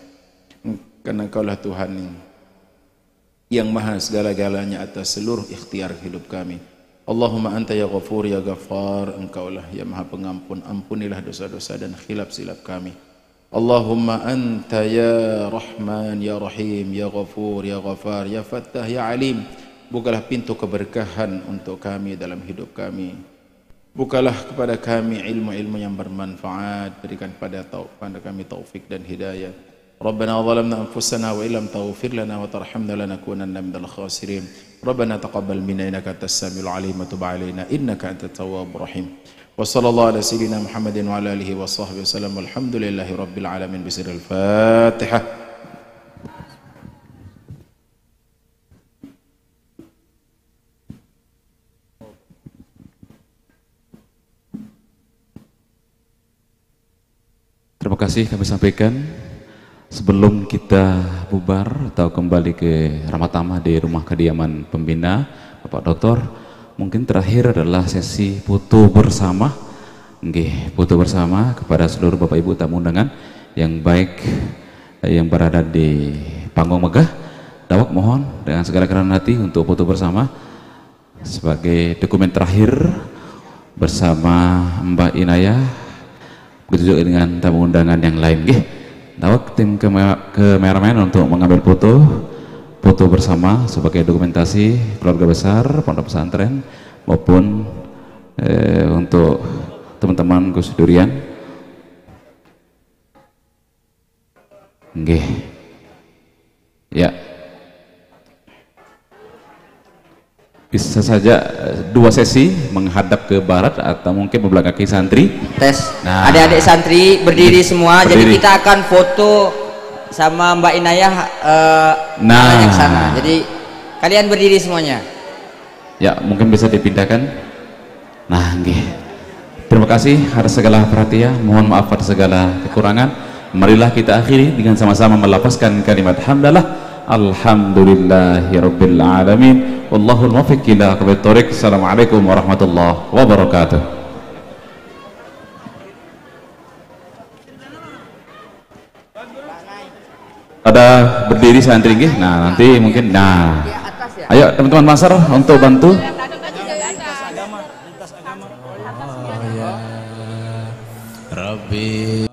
karena lah Tuhan yang maha segala-galanya atas seluruh ikhtiar hidup kami. Allahumma anta ya ghafur ya ghaffar engkaulah ya maha pengampun ampunilah dosa-dosa dan khilaf-silap kami. Allahumma anta ya rahman ya rahim ya ghafur ya ghaffar ya fattah ya alim bukalah pintu keberkahan untuk kami dalam hidup kami. Bukalah kepada kami ilmu-ilmu yang bermanfaat, berikan pada taufik kami taufik dan hidayah. ربنا ظلمنا أنفسنا وإن لم تغفر لنا وترحمنا لنكونن من الخاسرين ربنا تقبل منا إنك أنت السميع العليم وتب علينا إنك أنت التواب الرحيم وصلى الله على سيدنا محمد وعلى آله وصحبه وسلم والحمد لله رب العالمين بسر الفاتحة Terima kasih kami sampaikan Sebelum kita bubar atau kembali ke Ramatama di rumah kediaman pembina, Bapak Doktor, mungkin terakhir adalah sesi foto bersama. Oke, foto bersama kepada seluruh Bapak Ibu tamu undangan yang baik eh, yang berada di panggung megah. Dawak mohon dengan segala kerana hati untuk foto bersama sebagai dokumen terakhir bersama Mbak Inaya begitu juga dengan tamu undangan yang lain. gih. Dawak tim ke, ke untuk mengambil foto foto bersama sebagai dokumentasi keluarga besar pondok pesantren maupun eh, untuk teman-teman Gus Durian. Nggih. Ya. bisa saja eh, dua sesi menghadap ke barat atau mungkin membelakangi kaki santri tes nah adik-adik santri berdiri semua berdiri. jadi kita akan foto sama Mbak Inayah uh, nah yang sana jadi kalian berdiri semuanya ya mungkin bisa dipindahkan nah nggih terima kasih atas segala perhatian mohon maaf atas segala kekurangan marilah kita akhiri dengan sama-sama melapaskan kalimat hamdalah Alhamdulillahirrabbilalamin Wallahul mufiq ila aqwit Assalamualaikum warahmatullahi wabarakatuh ada berdiri santri nggih. Nah, nanti mungkin nah. Ayo teman-teman pasar untuk bantu. Rabbi